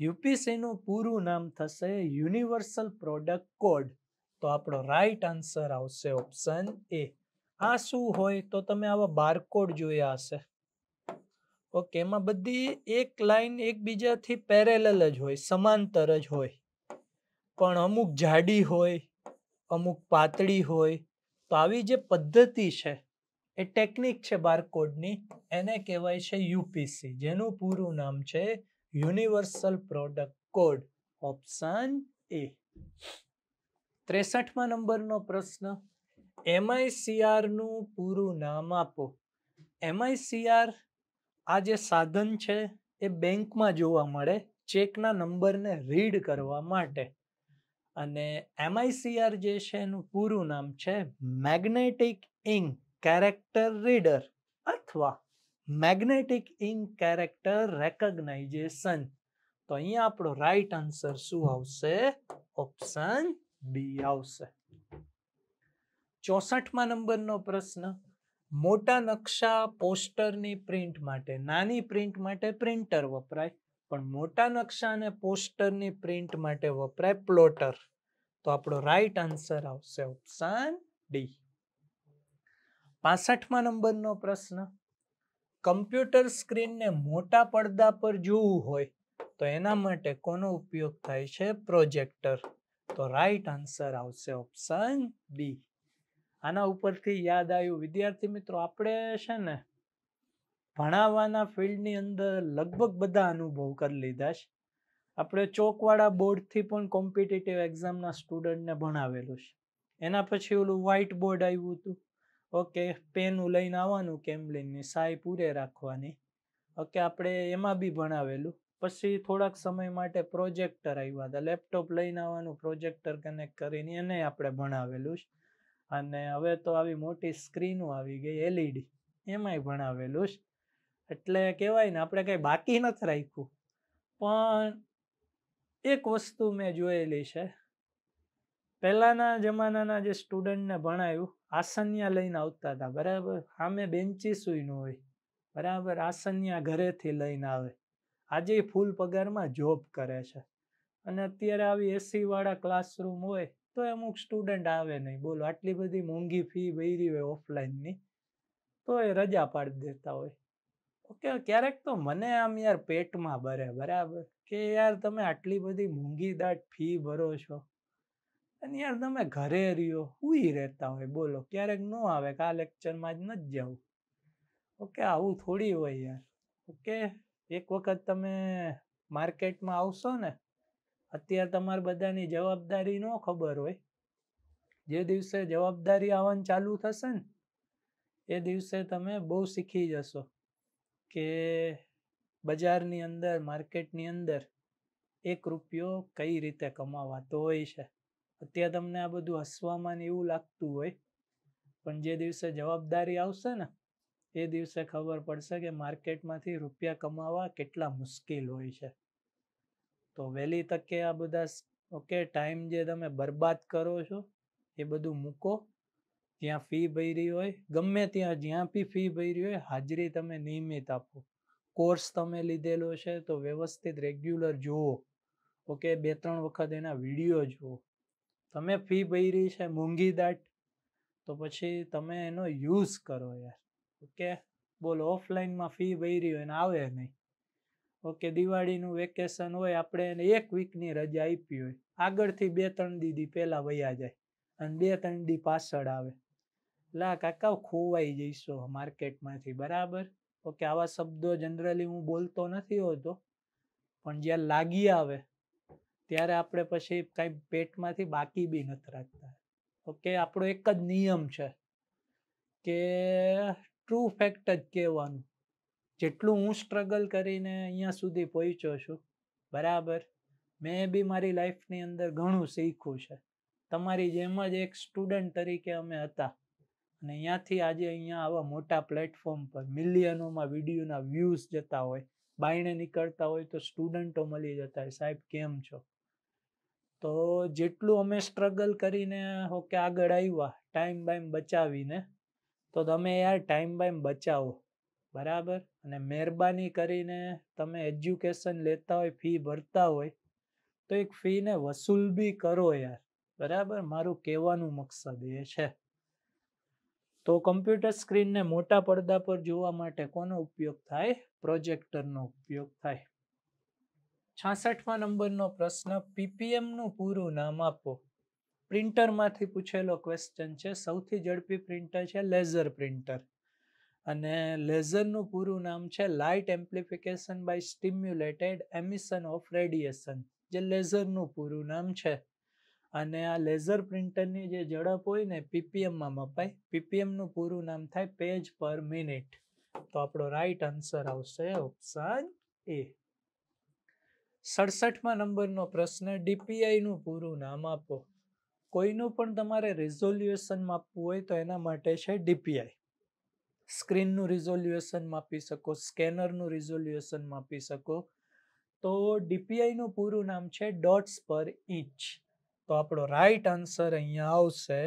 યુપીસીનું પૂરું નામ થશે યુનિવર્સલ પ્રોડક્ટ કોડ તો આપણો રાઈટ આન્સર આવશે ઓપ્શન એ આ શું હોય તો તમે આવા બારકોડ જોયા હશે ઓકે એમાં બધી એક લાઈન એકબીજાથી પેરેલલ જ હોય સમાંતર જ હોય પણ અમુક જાડી હોય અમુક પાતળી હોય તો આવી જે પદ્ધતિ છે એ ટેકનિક છે બારકોડની એને કહેવાય છે યુપીસી જેનું પૂરું નામ છે universal product code option A ત્રેસઠમાં નંબરનો પ્રશ્ન એમઆઈસીઆરનું પૂરું નામ આપો એમઆઈસીઆર આ જે સાધન છે એ બેંકમાં જોવા મળે ચેકના નંબરને રીડ કરવા માટે અને એમઆઈસીઆર જે છે એનું પૂરું નામ છે મેગ્નેટિક ઇંક કેરેક્ટર રીડર અથવા મેગ્નેટિક ઇન કેરેક્ટર રેકગ્નાઇઝેશન તો અહીંયા આપણો રાઈટ આન્સર શું આવશે ઓપ્શન બી આવશે ચોસઠમાં નંબરનો પ્રશ્ન મોટા નકશા પોસ્ટરની પ્રિન્ટ માટે નાની પ્રિન્ટ માટે પ્રિન્ટર વપરાય પણ મોટા નકશા અને પોસ્ટરની પ્રિન્ટ માટે વપરાય પ્લોટર તો આપણો રાઈટ આન્સર આવશે ઓપ્શન ડી પાસઠમાં નંબરનો પ્રશ્ન કમ્પ્યુટર સ્ક્રીનને મોટા પડદા પર જોવું હોય તો એના માટે કોનો ઉપયોગ થાય છે પ્રોજેક્ટર તો રાઈટ આન્સર આવશે ઓપ્શન બી આના ઉપરથી યાદ આવ્યું વિદ્યાર્થી મિત્રો આપણે છે ને ભણાવવાના ફિલ્ડની અંદર લગભગ બધા અનુભવ કરી લીધા છે આપણે ચોકવાળા બોર્ડથી પણ કોમ્પિટિટિવ એક્ઝામના સ્ટુડન્ટને ભણાવેલું છે એના પછી ઓલું વ્હાઇટ બોર્ડ આવ્યું હતું ઓકે પેનું લઈને આવવાનું કેમ્બલિનની સાય પૂરે રાખવાની ઓકે આપણે એમાં બી ભણાવેલું પછી થોડાક સમય માટે પ્રોજેક્ટર આવ્યા હતા લેપટોપ લઈને આવવાનું પ્રોજેક્ટર કનેક્ટ કરીને એને આપણે ભણાવેલું અને હવે તો આવી મોટી સ્ક્રીનો આવી ગઈ એલઈડી એમાંય ભણાવેલું એટલે કહેવાય ને આપણે કંઈ બાકી નથી રાખ્યું પણ એક વસ્તુ મેં જોયેલી છે પહેલાંના જમાનાના જે સ્ટુડન્ટને ભણાયું આસનિયા લઈને આવતા હતા બરાબર સામે બેન્ચીસુય ન હોય બરાબર આસનિયા ઘરેથી લઈને આવે આજે ફૂલ પગારમાં જોબ કરે છે અને અત્યારે આવી એસીવાળા ક્લાસરૂમ હોય તો અમુક સ્ટુડન્ટ આવે નહીં બોલો આટલી બધી મોંઘી ફી ભરી હોય ઓફલાઈનની તો એ રજા પાડી દેતા હોય ઓકે ક્યારેક તો મને આમ યાર પેટમાં ભરે બરાબર કે યાર તમે આટલી બધી મોંઘી દાટ ફી ભરો છો અને યાર તમે ઘરે રહ્યો હુઈ રહેતા હોય બોલો ક્યારેક ન આવે કે આ લેક્ચરમાં જ નથી જવું ઓકે આવું થોડી હોય યાર ઓકે એક વખત તમે માર્કેટમાં આવશો ને અત્યારે તમારે બધાની જવાબદારી ન ખબર હોય જે દિવસે જવાબદારી આવવાનું ચાલુ થશે ને એ દિવસે તમે બહુ શીખી જશો કે બજારની અંદર માર્કેટની અંદર એક રૂપિયો કઈ રીતે કમાવાતો હોય છે અત્યારે તમને આ બધું હસવામાં ને એવું લાગતું હોય પણ જે દિવસે જવાબદારી આવશે ને એ દિવસે ખબર પડશે કે માર્કેટમાંથી રૂપિયા કમાવા કેટલા મુશ્કેલ હોય છે તો વહેલી તકે આ બધા ઓકે ટાઈમ જે તમે બરબાદ કરો છો એ બધું મૂકો જ્યાં ફી ભરી હોય ગમે ત્યાં જ્યાં બી ફી ભરી હોય હાજરી તમે નિયમિત આપો કોર્સ તમે લીધેલો છે તો વ્યવસ્થિત રેગ્યુલર જુઓ ઓકે બે ત્રણ વખત એના વિડીયો જુઓ તમે ફી ભરી છે મૂંગી દાટ તો પછી તમે એનો યુઝ કરો યાર ઓકે બોલો ઓફલાઈનમાં ફી ભરી હોય ને આવે નહીં ઓકે દિવાળીનું વેકેશન હોય આપણે એને એક વીકની રજા આપી હોય આગળથી બે ત્રણ દીદી પહેલાં વયા જાય અને બે ત્રણ દી પાછળ આવે લા કાકા ખોવાઈ જઈશો માર્કેટમાંથી બરાબર ઓકે આવા શબ્દો જનરલી હું બોલતો નથી હોતો પણ જ્યાં લાગી આવે ત્યારે આપણે પછી કાંઈ પેટમાંથી બાકી બી નથી રાખતા ઓકે આપણો એક જ નિયમ છે કે ટ્રુ ફેક્ટ જ કહેવાનું જેટલું હું સ્ટ્રગલ કરીને અહીંયા સુધી પહોંચ્યો છું બરાબર મેં બી મારી લાઈફની અંદર ઘણું શીખ્યું છે તમારી જેમ જ એક સ્ટુડન્ટ તરીકે અમે હતા અને અહીંયાથી આજે અહીંયા આવા મોટા પ્લેટફોર્મ પર મિલિયનોમાં વિડીયોના વ્યૂઝ જતા હોય બાયણે નીકળતા હોય તો સ્ટુડન્ટો મળી જતા હોય સાહેબ કેમ છો તો જેટલું અમે સ્ટ્રગલ કરીને હોકે આગળ આવ્યા ટાઈમ બાઈમ બચાવીને તો તમે યાર ટાઈમ બાઈમ બચાવો બરાબર અને મહેરબાની કરીને તમે એજ્યુકેશન લેતા હોય ફી ભરતા હોય તો એક ફીને વસૂલ બી કરો યાર બરાબર મારું કહેવાનું મકસદ એ છે તો કમ્પ્યુટર સ્ક્રીનને મોટા પડદા પર જોવા માટે કોનો ઉપયોગ થાય પ્રોજેક્ટરનો ઉપયોગ થાય છાસઠમાં નંબરનો પ્રશ્ન પીપીએમનું પૂરું નામ આપો પ્રિન્ટરમાંથી પૂછેલો ક્વેશ્ચન છે સૌથી ઝડપી પ્રિન્ટર છે લેઝર પ્રિન્ટર અને લેઝરનું પૂરું નામ છે light amplification by stimulated emission of radiation જે લેઝરનું પૂરું નામ છે અને આ લેઝર પ્રિન્ટરની જે ઝડપ હોય ને પીપીએમમાં મપાય પીપીએમનું પૂરું નામ થાય પેજ પર મિનિટ તો આપણો રાઈટ આન્સર આવશે ઓપ્શન એ સડસઠમાં નંબરનો પ્રશ્ન ડીપીઆઈનું પૂરું નામ આપો કોઈનું પણ તમારે રિઝોલ્યુશન માપવું હોય તો એના માટે છે ડીપીઆઈ સ્ક્રીનનું રિઝોલ્યુશન માપી શકો સ્કેનરનું રિઝોલ્યુશન માપી શકો તો ડીપીઆઈનું પૂરું નામ છે ડોટ્સ પર ઇંચ તો આપણો રાઈટ આન્સર અહીંયા આવશે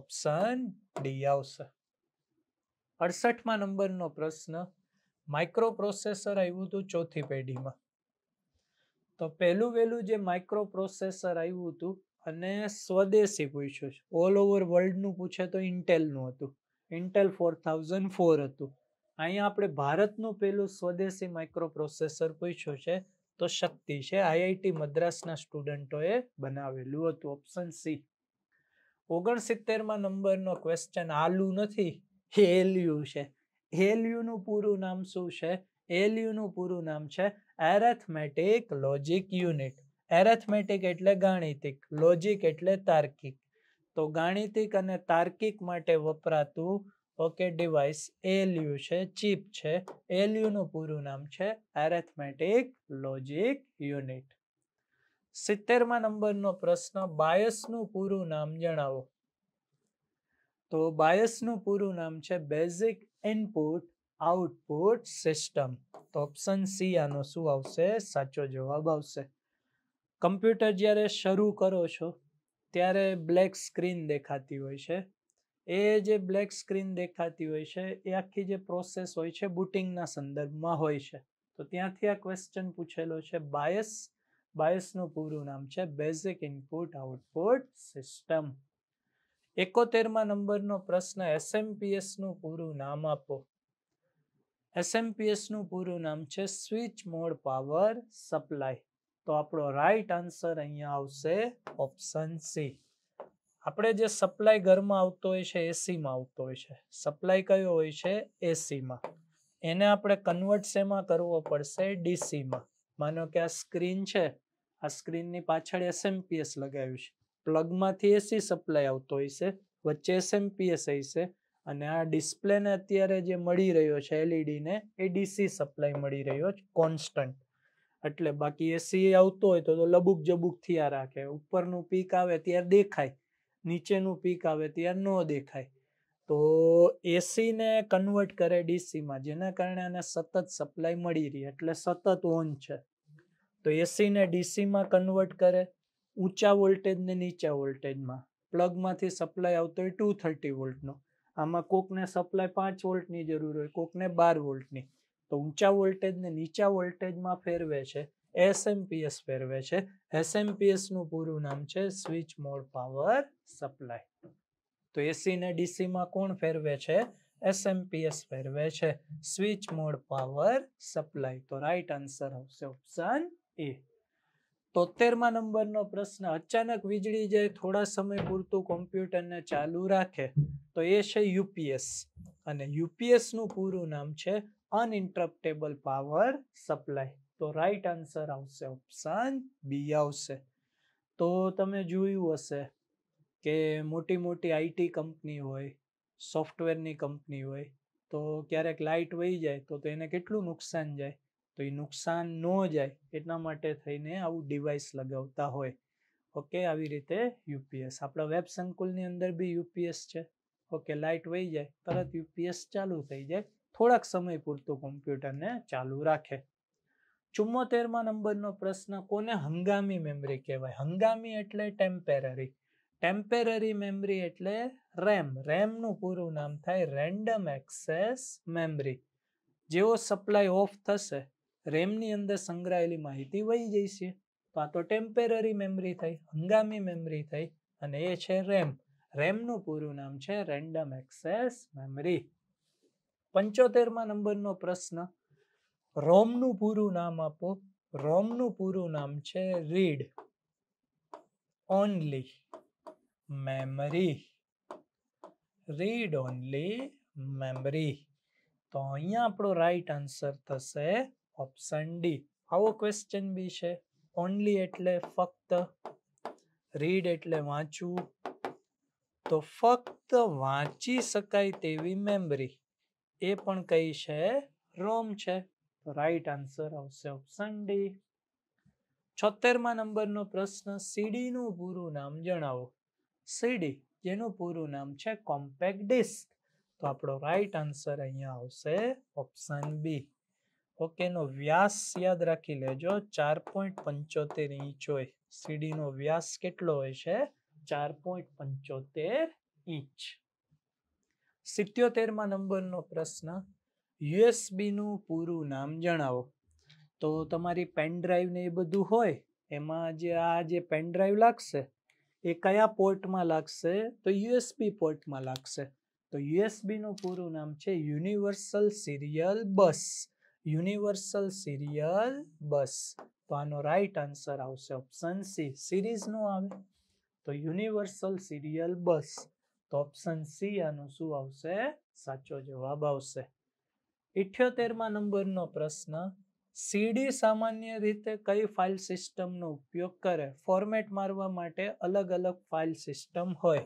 ઓપ્શન ડી આવશે અડસઠમાં નંબરનો પ્રશ્ન માઇક્રો પ્રોસેસર આવ્યું હતું ચોથી પેઢીમાં તો પહેલું વહેલું જે માઇક્રો પ્રોસેસર આવ્યું હતું અને સ્વદેશી પૂછ્યું છે ઓલ ઓવર વર્લ્ડનું પૂછે તો ઇન્ટેલનું હતું ઇન્ટેલ ફોર થાઉઝન્ડ ફોર હતું અહીંયા આપણે ભારતનું પહેલું સ્વદેશી માઇક્રો પ્રોસેસર પૂછ્યું છે તો શક્તિ છે આઈઆઈટી મદ્રાસના સ્ટુડન્ટોએ બનાવેલું હતું ઓપ્શન સી ઓગણસિત્તેરમાં નંબરનો ક્વેશ્ચન આલુ નથી એલયુ છે એલયુનું પૂરું નામ શું છે એલયુનું પૂરું નામ છે એરેથમેટિક લોજિક યુનિટ એરેથમેટિક એટલે ગાણિતિક લોજિક એટલે તાર્કિક તો ગાણિતિક અને તાર્કિક માટે વપરાતું ઓકે ડિવાઇસ એલયુ છે ચીપ છે એલયુનું પૂરું નામ છે એરેથમેટિક લોજિક યુનિટ સિત્તેરમાં નંબરનો પ્રશ્ન બાયસનું પૂરું નામ જણાવો તો બાયસનું પૂરું નામ છે બેઝિક ઇનપુટ આઉટપુટ સિસ્ટમ તો ઓપ્શન સી આનો શું આવશે સાચો જવાબ આવશે કમ્પ્યુટર જ્યારે શરૂ કરો છો ત્યારે બ્લેક સ્ક્રીન દેખાતી હોય છે એ જે બ્લેક સ્ક્રીન દેખાતી હોય છે એ આખી જે પ્રોસેસ હોય છે બુટિંગના સંદર્ભમાં હોય છે તો ત્યાંથી આ ક્વેશ્ચન પૂછેલો છે બાયસ બાયસનું પૂરું નામ છે બેઝિક ઇનપુટ આઉટપુટ સિસ્ટમ એકોતેરમાં નંબરનો પ્રશ્ન એસએમપીએસનું પૂરું નામ આપો એસએમપીએસનું પૂરું નામ છે સ્વિચ મોડ પાવર સપ્લાય તો આપણો રાઈટ આન્સર અહીંયા આવશે ઓપ્શન સી આપણે જે સપ્લાય ઘરમાં આવતો હોય છે એસીમાં આવતો હોય છે સપ્લાય કયો હોય છે એસીમાં એને આપણે કન્વર્ટ શેમાં કરવો પડશે ડીસીમાં માનો કે આ સ્ક્રીન છે આ સ્ક્રીનની પાછળ એસએમપીએસ લગાવ્યું છે પ્લગમાંથી એસી સપ્લાય આવતો હોય છે વચ્ચે એસએમપીએસ હશે અને આ ડિસ્પ્લેને અત્યારે જે મળી રહ્યો છે એલઈડીને e એ ડીસી સપ્લાય મળી રહ્યો છે કોન્સ્ટન્ટ એટલે બાકી એસી આવતો હોય તો લબુક જબુક થયા રાખે ઉપરનું પીક આવે ત્યારે દેખાય નીચેનું પીક આવે ત્યારે ન દેખાય તો એસીને કન્વર્ટ કરે ડીસીમાં જેના કારણે આને સતત સપ્લાય મળી રહી એટલે સતત ઓન છે તો એસીને ડીસીમાં કન્વર્ટ કરે ઊંચા વોલ્ટેજને નીચા વોલ્ટેજમાં પ્લગમાંથી સપ્લાય આવતો હોય ટુ થર્ટી વોલ્ટનો આમાં કોકને સપ્લાય પાંચ વોલ્ટની જરૂર હોય કોકને બાર વોલ્ટની તો ઊંચા વોલ્ટેજને નીચા વોલ્ટેજમાં ફેરવે છે એસએમપીએસ ફેરવે છે એસએમપીએસનું પૂરું નામ છે સ્વિચ મોડ પાવર સપ્લાય તો એસી ને ડીસીમાં કોણ ફેરવે છે એસએમપીએસ ફેરવે છે સ્વિચ મોડ પાવર સપ્લાય તો રાઈટ આન્સર આવશે ઓપ્શન એ તોતેરમાં નંબરનો પ્રશ્ન અચાનક વીજળી જાય થોડા સમય પૂરતું કોમ્પ્યુટરને ચાલુ રાખે તો એ છે યુપીએસ અને યુપીએસનું પૂરું નામ છે અનઇન્ટરપ્ટેબલ પાવર સપ્લાય તો રાઈટ આન્સર આવશે ઓપ્શન બી આવશે તો તમે જોયું હશે કે મોટી મોટી આઈટી કંપની હોય સોફ્ટવેરની કંપની હોય તો ક્યારેક લાઇટ વહી જાય તો એને કેટલું નુકસાન જાય તો એ નુકસાન ન જાય એટલા માટે થઈને આવું ડિવાઇસ લગાવતા હોય ઓકે આવી રીતે યુપીએસ આપણા વેબ સંકુલની અંદર બી યુપીએસ છે ઓકે લાઇટ વહી જાય તરત યુપીએસ ચાલુ થઈ જાય થોડાક સમય પૂરતું કોમ્પ્યુટરને ચાલુ રાખે ચુમ્મોતેરમાં નંબરનો પ્રશ્ન કોને હંગામી મેમરી કહેવાય હંગામી એટલે ટેમ્પેરરી ટેમ્પેરરી મેમરી એટલે રેમ રેમનું પૂરું નામ થાય રેન્ડમ એક્સેસ મેમરી જેવો સપ્લાય ઓફ થશે રેમની અંદર સંગ્રહાયેલી માહિતી વહી જઈશે તો આ તો ટેમ્પરરી મેમરી થઈ હંગામી મેમરી થઈ અને એ છે રેમ રેમનું પૂરું નામ છે રેન્ડમ એક્સેસ મેમરી પંચોતેરમાં નંબરનો પ્રશ્ન રોમનું પૂરું નામ આપો રોમનું પૂરું નામ છે read only memory read only memory તો અહીંયા આપણો રાઈટ આન્સર થશે ઓપ્શન ડી આવો ક્વેશ્ચન બી છે ઓનલી એટલે ફક્ત રીડ એટલે વાંચવું તો ફક્ત વાંચી શકાય તેવી મેમરી એ પણ કઈ છે રોમ છે તો રાઈટ આન્સર આવશે ઓપ્શન ડી છોતેરમાં નંબરનો પ્રશ્ન સીડીનું પૂરું નામ જણાવો સીડી જેનું પૂરું નામ છે કોમ્પેક્ટ ડિસ્ક તો આપણો રાઈટ આન્સર અહીંયા આવશે ઓપ્શન બી ઓકે એનો વ્યાસ યાદ રાખી લેજો ચાર પોઈન્ટ પંચોતેર ઇંચ હોય સીડીનો વ્યાસ કેટલો હોય છે ચાર પોઈન્ટ પંચોતેર ઇંચ સિત્યોતેરમાં નંબરનો પ્રશ્ન યુએસબીનું પૂરું નામ જણાવો તો તમારી પેન ડ્રાઈવ ને એ બધું હોય એમાં જે આ જે પેન ડ્રાઈવ લાગશે એ કયા પોર્ટમાં લાગશે તો યુએસબી પોર્ટમાં લાગશે તો યુએસબીનું પૂરું નામ છે universal serial bus universal serial bus તો આનો રાઈટ આન્સર આવશે ઓપ્શન સી સિરીઝ નું આવે તો યુનિવર્સલ સિરિયલ બસ તો ઓપ્શન સી આનો શું આવશે સાચો જવાબ આવશે ઇઠ્યોતેરમાં નંબરનો પ્રશ્ન સીડી સામાન્ય રીતે કઈ ફાઇલ સિસ્ટમનો ઉપયોગ કરે ફોર્મેટ મારવા માટે અલગ અલગ ફાઇલ સિસ્ટમ હોય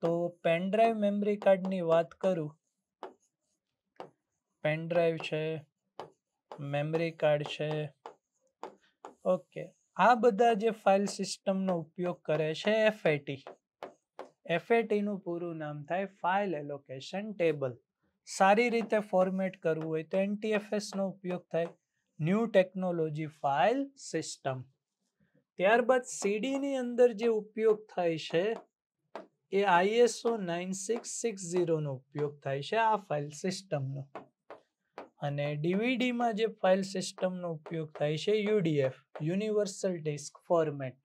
તો પેનડ્રાઈવ મેમરી કાર્ડની વાત કરું પેનડ્રાઈવ છે મેમરી કાર્ડ છે ઓકે આ બધા જે ફાઇલ સિસ્ટમનો ઉપયોગ કરે છે એફએટી એફએટીનું પૂરું નામ થાય ફાઇલ એલોકેશન ટેબલ સારી રીતે ફોર્મેટ કરવું હોય તો એનટીએફએસનો ઉપયોગ થાય ન્યૂ ટેકનોલોજી ફાઇલ સિસ્ટમ ત્યારબાદ સીડીની અંદર જે ઉપયોગ થાય છે એ આઈએસઓ નાઇન સિક્સ સિક્સ ઝીરોનો ઉપયોગ થાય છે આ ફાઇલ સિસ્ટમનો અને ડીવીડીમાં જે ફાઇલ સિસ્ટમનો ઉપયોગ થાય છે યુડીએફ યુનિવર્સલ ડિસ્ક ફોર્મેટ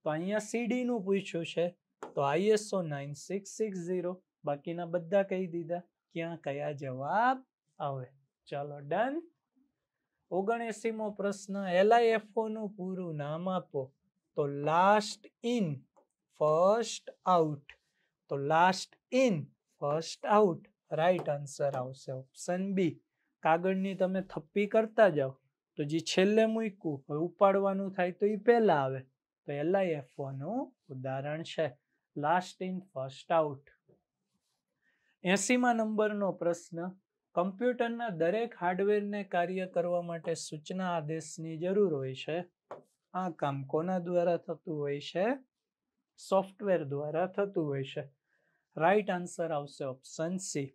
તો અહીંયા સીડીનું પૂછ્યું છે તો ISO nine six six zero બાકીના બધા કહી દીધા ક્યાં કયા જવાબ આવે ચાલો ડન ઓગણએસીમો પ્રશ્ન એલઆઈએફઓનું પૂરું નામ આપો તો લાસ્ટ ઇન ફર્સ્ટ આઉટ તો last in first out right answer આવશે ઓપ્શન બી કાગળની તમે થપ્પી કરતા જાઓ તો જે છેલ્લે મૂક્યું હવે ઉપાડવાનું થાય તો એ પહેલાં આવે તો આઈ એફ નું ઉદાહરણ છે લાસ્ટ ઇન ફર્સ્ટ આઉટ એસીમાં નંબરનો પ્રશ્ન કમ્પ્યુટરના દરેક હાર્ડવેરને કાર્ય કરવા માટે સૂચના આદેશની જરૂર હોય છે આ કામ કોના દ્વારા થતું હોય છે સોફ્ટવેર દ્વારા થતું હોય છે રાઈટ આન્સર આવશે ઓપ્શન સી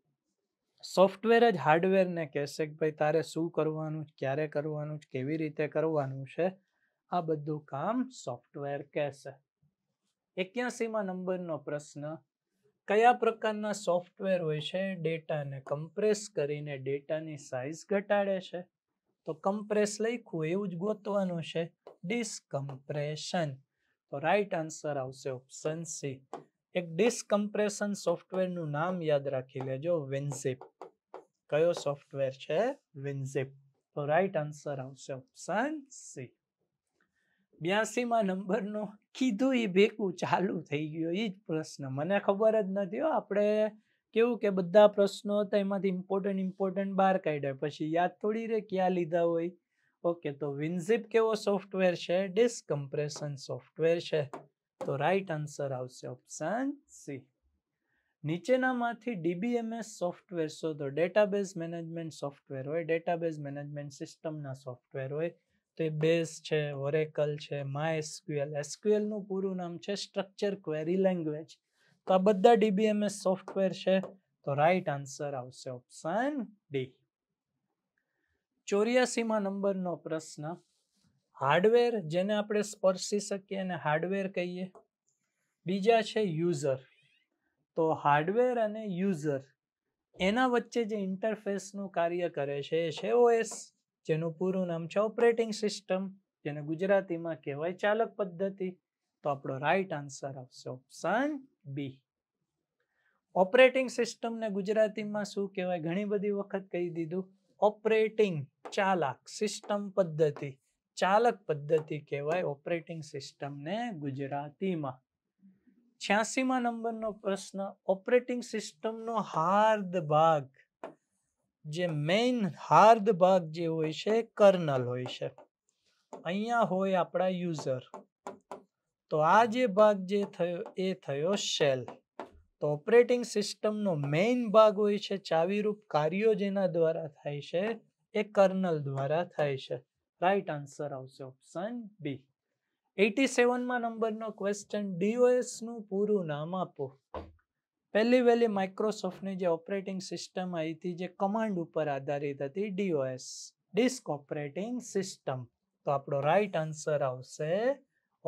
સોફ્ટવેર જ હાર્ડવેરને કહેશે કે ભાઈ તારે શું કરવાનું ક્યારે કરવાનું કેવી રીતે કરવાનું છે આ બધું કામ સોફ્ટવેર કહેશે એક્યાસીમાં નંબરનો પ્રશ્ન કયા પ્રકારના સોફ્ટવેર હોય છે ડેટાને કમ્પ્રેસ કરીને ડેટાની સાઇઝ ઘટાડે છે તો કમ્પ્રેસ લખ્યું એવું જ ગોતવાનું છે ડિસકમ્પ્રેશન તો રાઈટ આન્સર આવશે ઓપ્શન સી એક ડિસ્કમ્પ્રેશન સોફ્ટવેરનું નામ યાદ રાખી લેજો વિન્ઝિપ કયો સોફ્ટવેર છે વિન્ઝિપ તો રાઈટ આન્સર આવશે ઓપ્શન સી બ્યાસીમાં નંબરનો કીધું એ ભેગું ચાલુ થઈ ગયું એ જ પ્રશ્ન મને ખબર જ નથી આપણે કેવું કે બધા પ્રશ્નો હતા એમાંથી ઇમ્પોર્ટન્ટ ઇમ્પોર્ટન્ટ બહાર કાઢ્યા પછી યાદ થોડી રે ક્યાં લીધા હોય ઓકે તો વિન્ઝિપ કેવો સોફ્ટવેર છે ડિસ્કમ્પ્રેશન સોફ્ટવેર છે તો રાઈટ આન્સર આવશે ઓપ્શન સી નીચેનામાંથી ડીબીએમએસ સોફ્ટવેર તો ડેટાબેઝ મેનેજમેન્ટ સોફ્ટવેર હોય ડેટાબેઝ મેનેજમેન્ટ સિસ્ટમના સોફ્ટવેર હોય તો એ બેઝ છે ઓરેકલ છે માય એસક્યુએલ એસક્યુએલનું પૂરું નામ છે સ્ટ્રક્ચર ક્વેરી લેંગ્વેજ તો આ બધા ડીબીએમએસ સોફ્ટવેર છે તો રાઈટ આન્સર આવશે ઓપ્શન ડી ચોર્યાસીમાં નંબરનો પ્રશ્ન હાર્ડવેર જેને આપણે સ્પર્શી શકીએ અને હાર્ડવેર કહીએ બીજા છે યુઝર તો હાર્ડવેર અને યુઝર એના વચ્ચે જે ઇન્ટરફેસનું કાર્ય કરે છે એ છે ઓએસ જેનું પૂરું નામ છે ઓપરેટિંગ સિસ્ટમ જેને ગુજરાતીમાં કહેવાય ચાલક પદ્ધતિ તો આપણો રાઈટ આન્સર આવશે ઓપ્શન બી ઓપરેટિંગ સિસ્ટમને ગુજરાતીમાં શું કહેવાય ઘણી બધી વખત કહી દીધું ઓપરેટિંગ ચાલાક સિસ્ટમ પદ્ધતિ ચાલક પદ્ધતિ કહેવાય ઓપરેટિંગ સિસ્ટમને ગુજરાતીમાં છ્યાસીમાં નંબરનો પ્રશ્ન ઓપરેટિંગ સિસ્ટમનો હાર્દ ભાગ જે મેઇન હાર્દ ભાગ જે હોય છે કર્નલ હોય છે અહીંયા હોય આપણા યુઝર તો આ જે ભાગ જે થયો એ થયો શેલ તો ઓપરેટિંગ સિસ્ટમનો મેઇન ભાગ હોય છે ચાવીરૂપ કાર્યો જેના દ્વારા થાય છે એ કર્નલ દ્વારા થાય છે રાઈટ આન્સર આવશે ઓપ્શન બી એટી સેવનમાં નંબરનો ક્વેશ્ચન ડીઓએસનું પૂરું નામ આપો પહેલી વહેલી માઇક્રોસોફ્ટની જે ઓપરેટિંગ સિસ્ટમ આવી હતી જે કમાન્ડ ઉપર આધારિત હતી ડીઓએસ ડિસ્ક ઓપરેટિંગ સિસ્ટમ તો આપણો રાઈટ આન્સર આવશે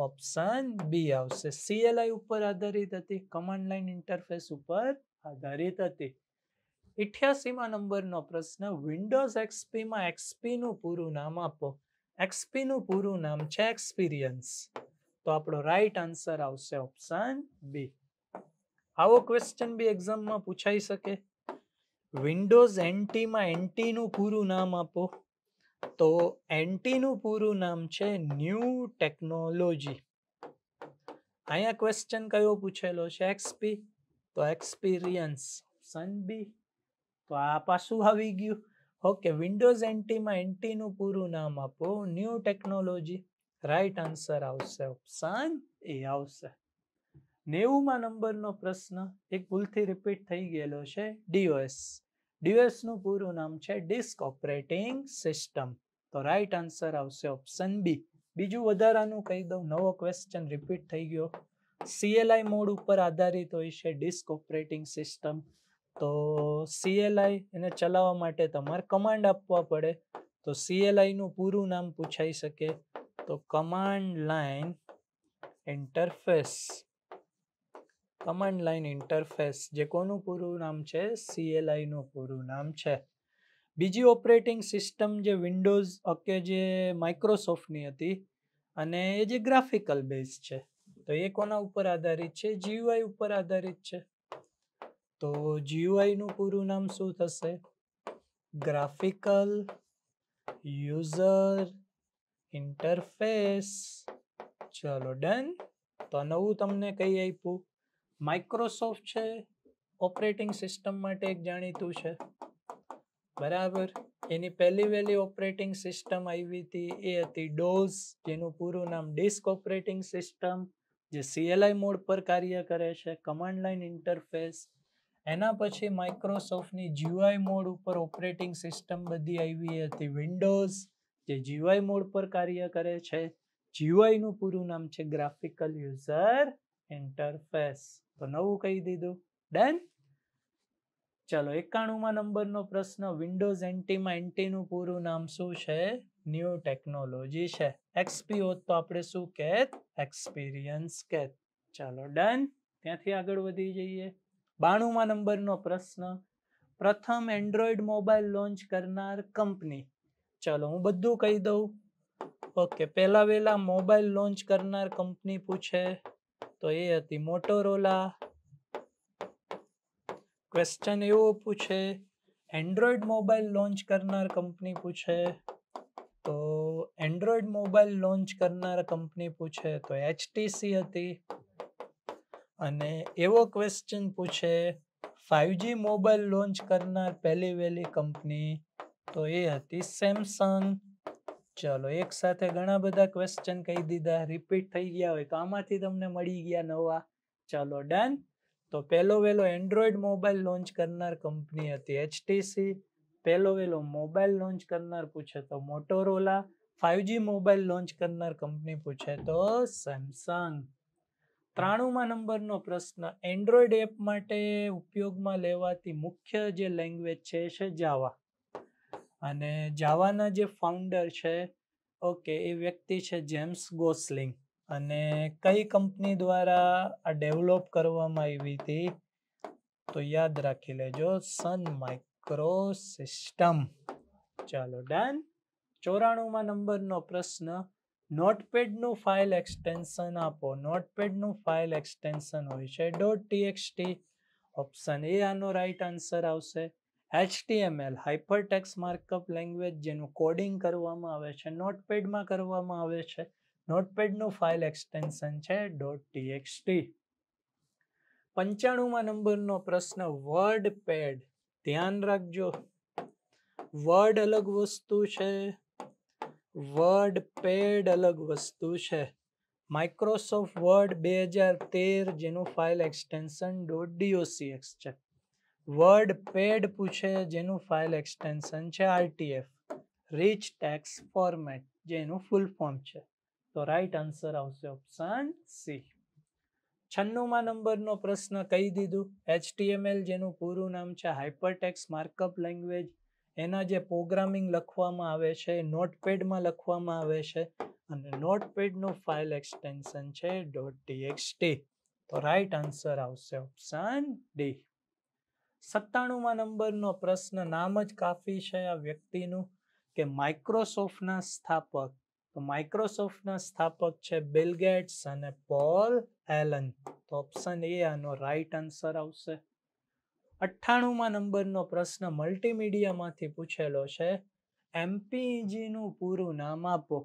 ઓપ્શન બી આવશે સીએલઆઈ ઉપર આધારિત હતી કમાન્ડ લાઇન ઇન્ટરફેસ ઉપર આધારિત હતી ઇઠ્યાસીમાં નંબરનો પ્રશ્ન વિન્ડોઝ એક્સપીમાં એક્સપીનું પૂરું નામ આપો એક્સપીનું પૂરું નામ છે એક્સપિરિયન્સ તો આપણો રાઈટ આન્સર આવશે ઓપ્શન બી આવો ક્વેશ્ચન બી એક્ઝામમાં પૂછાઈ શકે વિન્ડોઝ એન્ટીમાં એન્ટીનું પૂરું નામ આપો તો એન્ટીનું પૂરું નામ છે ન્યૂ ટેકનોલોજી અહીંયા ક્વેશ્ચન કયો પૂછેલો છે એક્સપી તો એક્સપિરિયન્સ ઓપ્શન બી તો આ પાછું આવી ગયું ઓકે વિન્ડોઝ એન્ટીમાં એન્ટીનું પૂરું નામ આપો ન્યૂ ટેકનોલોજી રાઈટ આન્સર આવશે ઓપ્શન એ આવશે નેવુંમાં નંબરનો પ્રશ્ન એક ભૂલથી રિપીટ થઈ ગયેલો છે ડીઓએસ ડીઓએસનું પૂરું નામ છે ડિસ્ક ઓપરેટિંગ સિસ્ટમ તો રાઈટ આન્સર આવશે ઓપ્શન બી બીજું વધારાનું કહી દઉં નવો ક્વેશ્ચન રિપીટ થઈ ગયો સીએલઆઈ મોડ ઉપર આધારિત હોય છે ડિસ્ક ઓપરેટિંગ સિસ્ટમ તો સીએલઆઈ એને ચલાવવા માટે તમારે કમાન્ડ આપવા પડે તો સીએલઆઈનું પૂરું નામ પૂછાઈ શકે તો command line interface command line interface જે કોનું પૂરું નામ છે સીએલઆઈનું પૂરું નામ છે બીજી ઓપરેટિંગ સિસ્ટમ જે વિન્ડોઝ કે જે માઇક્રોસોફ્ટની હતી અને એ જે ગ્રાફિકલ બેઝ છે તો એ કોના ઉપર આધારિત છે જીયુઆઈ ઉપર આધારિત છે તો જીયુઆઈનું પૂરું નામ શું થશે ગ્રાફિકલ યુઝર ઇન્ટરફેસ ચલો ડન તો નવું તમને કહી આપ્યું માઇક્રોસોફ્ટ છે ઓપરેટિંગ સિસ્ટમ માટે એક જાણીતું છે બરાબર એની પહેલી વહેલી ઓપરેટિંગ સિસ્ટમ આવી હતી એ હતી ડોઝ જેનું પૂરું નામ ડિસ્ક ઓપરેટિંગ સિસ્ટમ જે સીએલઆઈ મોડ પર કાર્ય કરે છે કમાન્ડ લાઇન ઇન્ટરફેસ એના પછી માઇક્રોસોફ્ટની જીવાઈ મોડ ઉપર ઓપરેટિંગ સિસ્ટમ બધી આવી હતી વિન્ડોઝ જે જીવાઈ મોડ પર કાર્ય કરે છે જીવાઈનું પૂરું નામ છે ગ્રાફિકલ યુઝર ઇન્ટરફેસ તો નવું કહી દીધું ડન ચલો એકાણુંમાં નંબરનો પ્રશ્ન વિન્ડોઝ એન્ટીમાં એન્ટીનું પૂરું નામ શું છે ન્યૂ ટેકનોલોજી છે એક્સપી હોત તો આપણે શું કહેત એક્સપિરિયન્સ કહેત ચાલો ડન ત્યાંથી આગળ વધી જઈએ બાણુંમાં નંબરનો પ્રશ્ન પ્રથમ એન્ડ્રોઈડ મોબાઈલ લોન્ચ કરનાર કંપની ચલો હું બધું કહી દઉં ઓકે પહેલા વહેલા મોબાઈલ લોન્ચ કરનાર કંપની પૂછે તો એ હતી મોટોરોલા ક્વેશ્ચન એવો પૂછે એન્ડ્રોઈડ મોબાઈલ લોન્ચ કરનાર કંપની પૂછે તો એન્ડ્રોઈડ મોબાઈલ લોન્ચ કરનાર કંપની પૂછે તો એચટીસી હતી અને એવો ક્વેશ્ચન પૂછે ફાઇવજી મોબાઈલ લોન્ચ કરનાર પહેલી વહેલી કંપની તો એ હતી સેમસંગ ચલો એક સાથે ઘણા બધા ક્વેશ્ચન કહી દીધા રિપીટ થઈ ગયા હોય તો આમાંથી તમને મળી ગયા નવા ચાલો ડન તો પહેલો વહેલો એન્ડ્રોઈડ મોબાઈલ લોન્ચ કરનાર કંપની હતી એચટીસી પહેલો વહેલો મોબાઈલ લોન્ચ કરનાર પૂછે તો મોટોરોલા ફાઇવજી મોબાઈલ લોન્ચ કરનાર કંપની પૂછે તો સેમસંગ ત્રાણુંમાં નંબરનો પ્રશ્ન એન્ડ્રોઈડ એપ માટે ઉપયોગમાં લેવાતી મુખ્ય જે લેંગ્વેજ છે એ છે જાવા અને જાવાના જે ફાઉન્ડર છે ઓકે એ વ્યક્તિ છે જેમ્સ ગોસલિંગ અને કઈ કંપની દ્વારા આ ડેવલપ કરવામાં આવી હતી તો યાદ રાખી લેજો સન માઇક્રો સિસ્ટમ ચાલો ડન ચોરાણુંમાં નંબરનો પ્રશ્ન નોટપેડનું ફાઇલ એક્સટેન્શન આપો નોટપેડનું ફાઇલ એક્સટેન્શન હોય છે ડોટ ટીએક્સટી ઓપ્શન એ આનો રાઈટ આન્સર આવશે HTML hyper text markup language જેનું કોડિંગ કરવામાં આવે છે નોટપેડમાં કરવામાં આવે છે નોટપેડનું ફાઇલ એક્સટેન્શન છે ડોટ ટીએક્સટી પંચાણુંમાં નંબરનો પ્રશ્ન વર્ડ પેડ ધ્યાન રાખજો વર્ડ અલગ વસ્તુ છે વર્ડ પેડ અલગ વસ્તુ છે માઇક્રોસોફ્ટ વર્ડ બે હજાર તેર જેનું ફાઇલ એક્સટેન્શન ડોટ ડીઓસીએક્સ છે વર્ડ પેડ પૂછે જેનું ફાઇલ એક્સટેન્શન છે આરટીએફ રીચ ટેક્સ ફોર્મેટ જેનું ફૂલ ફોર્મ છે તો રાઈટ આન્સર આવશે ઓપ્શન સી છન્નુમાં નંબરનો પ્રશ્ન કહી દીધું એચટીએમએલ જેનું પૂરું નામ છે હાઇપરટેક્સ માર્કઅપ લેંગ્વેજ એના જે પ્રોગ્રામિંગ લખવામાં આવે છે એ નોટપેડમાં લખવામાં આવે છે અને નોટપેડનું ફાઇલ એક્સટેન્શન છે ડોટ ડીએક્સટી તો રાઈટ આન્સર આવશે ઓપ્શન ડી સત્તાણુંમાં નંબરનો પ્રશ્ન નામ જ કાફી છે આ વ્યક્તિનું કે માઇક્રોસોફ્ટના સ્થાપક તો માઇક્રોસોફ્ટના સ્થાપક છે બિલ ગેટ્સ અને પોલ એલન તો ઓપ્શન એ આનો રાઇટ આન્સર આવશે અઠ્ઠાણુંમાં નંબરનો પ્રશ્ન મલ્ટીમીડિયામાંથી પૂછેલો છે એમપીજીનું પૂરું નામ આપો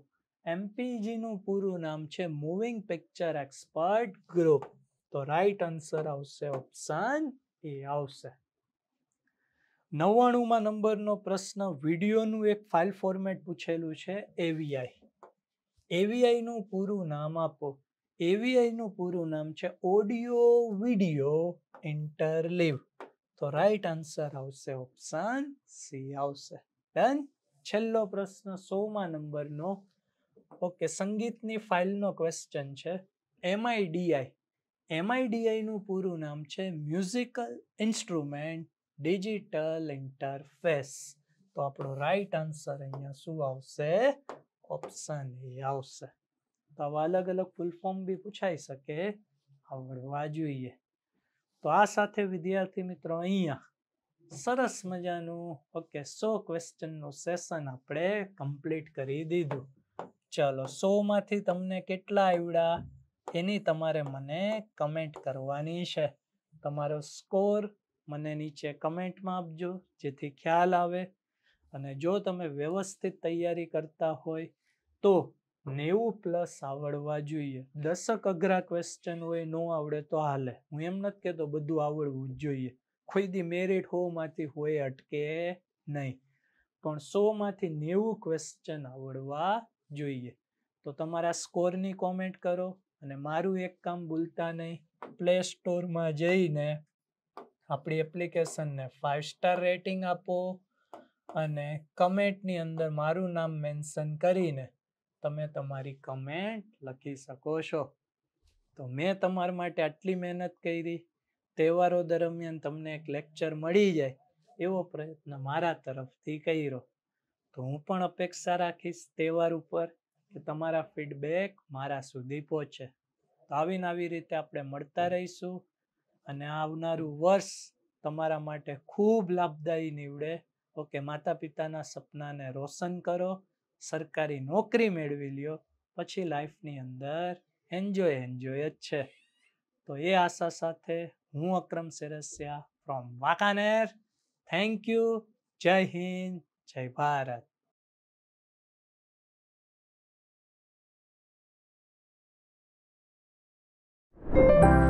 એમપીજીનું પૂરું નામ છે મૂવિંગ પિક્ચર એક્સપર્ટ ગ્રુપ તો રાઈટ આન્સર આવશે ઓપ્શન એ આવશે નવ્વાણુંમાં નંબરનો પ્રશ્ન વિડીયોનું એક ફાઇલ ફોર્મેટ પૂછેલું છે એવીઆઈ એવીઆઈનું પૂરું નામ આપો એવીઆઈનું પૂરું નામ છે ઓડિયો વિડીયો ઇન્ટરલિવ તો રાઈટ આન્સર આવશે ઓપ્શન સી આવશે ડન છેલ્લો પ્રશ્ન સોમાં નંબરનો ઓકે સંગીતની ફાઇલનો ક્વેશ્ચન છે એમઆઈડીઆઈ એમઆઈડીઆઈનું પૂરું નામ છે મ્યુઝિકલ ઇન્સ્ટ્રુમેન્ટ ડિજિટલ ઇન્ટરફેસ તો આપણો રાઈટ આન્સર અહીંયા શું આવશે ઓપ્શન એ આવશે તો આવા અલગ અલગ ફૂલ ફોર્મ બી પૂછાઈ શકે આવડવા જોઈએ તો આ સાથે વિદ્યાર્થી મિત્રો અહીંયા સરસ મજાનું ઓકે સો ક્વેશ્ચનનું સેશન આપણે કમ્પ્લીટ કરી દીધું ચલો સોમાંથી તમને કેટલા આવડ્યા એની તમારે મને કમેન્ટ કરવાની છે તમારો સ્કોર મને નીચે કમેન્ટમાં આપજો જેથી ખ્યાલ આવે અને જો તમે વ્યવસ્થિત તૈયારી કરતા હોય તો નેવું પ્લસ આવડવા જોઈએ દશક અઘરા ક્વેશ્ચન હોય ન આવડે તો હાલે હું એમ નથી કહેતો બધું આવડવું જ જોઈએ ખોઈથી મેરિટ હોમાંથી હોય અટકે નહીં પણ સોમાંથી નેવું ક્વેશ્ચન આવડવા જોઈએ તો તમારા સ્કોરની કોમેન્ટ કરો અને મારું એક કામ ભૂલતા નહીં પ્લે સ્ટોરમાં જઈને આપણી એપ્લિકેશનને ફાઇવ સ્ટાર રેટિંગ આપો અને કમેન્ટની અંદર મારું નામ મેન્શન કરીને તમે તમારી કમેન્ટ લખી શકો છો તો મેં તમારા માટે આટલી મહેનત કરી તહેવારો દરમિયાન તમને એક લેક્ચર મળી જાય એવો પ્રયત્ન મારા તરફથી કર્યો તો હું પણ અપેક્ષા રાખીશ તહેવાર ઉપર કે તમારા ફીડબેક મારા સુધી પહોંચે તો આવીને આવી રીતે આપણે મળતા રહીશું અને આવનારું વર્ષ તમારા માટે ખૂબ લાભદાયી નીવડે ઓકે માતા પિતાના સપનાને રોશન કરો સરકારી નોકરી મેળવી લ્યો પછી લાઈફની અંદર એન્જોય એન્જોય જ છે તો એ આશા સાથે હું Akram Serasiya from Wankaner thank you જય હિન્દ જય ભારત thank you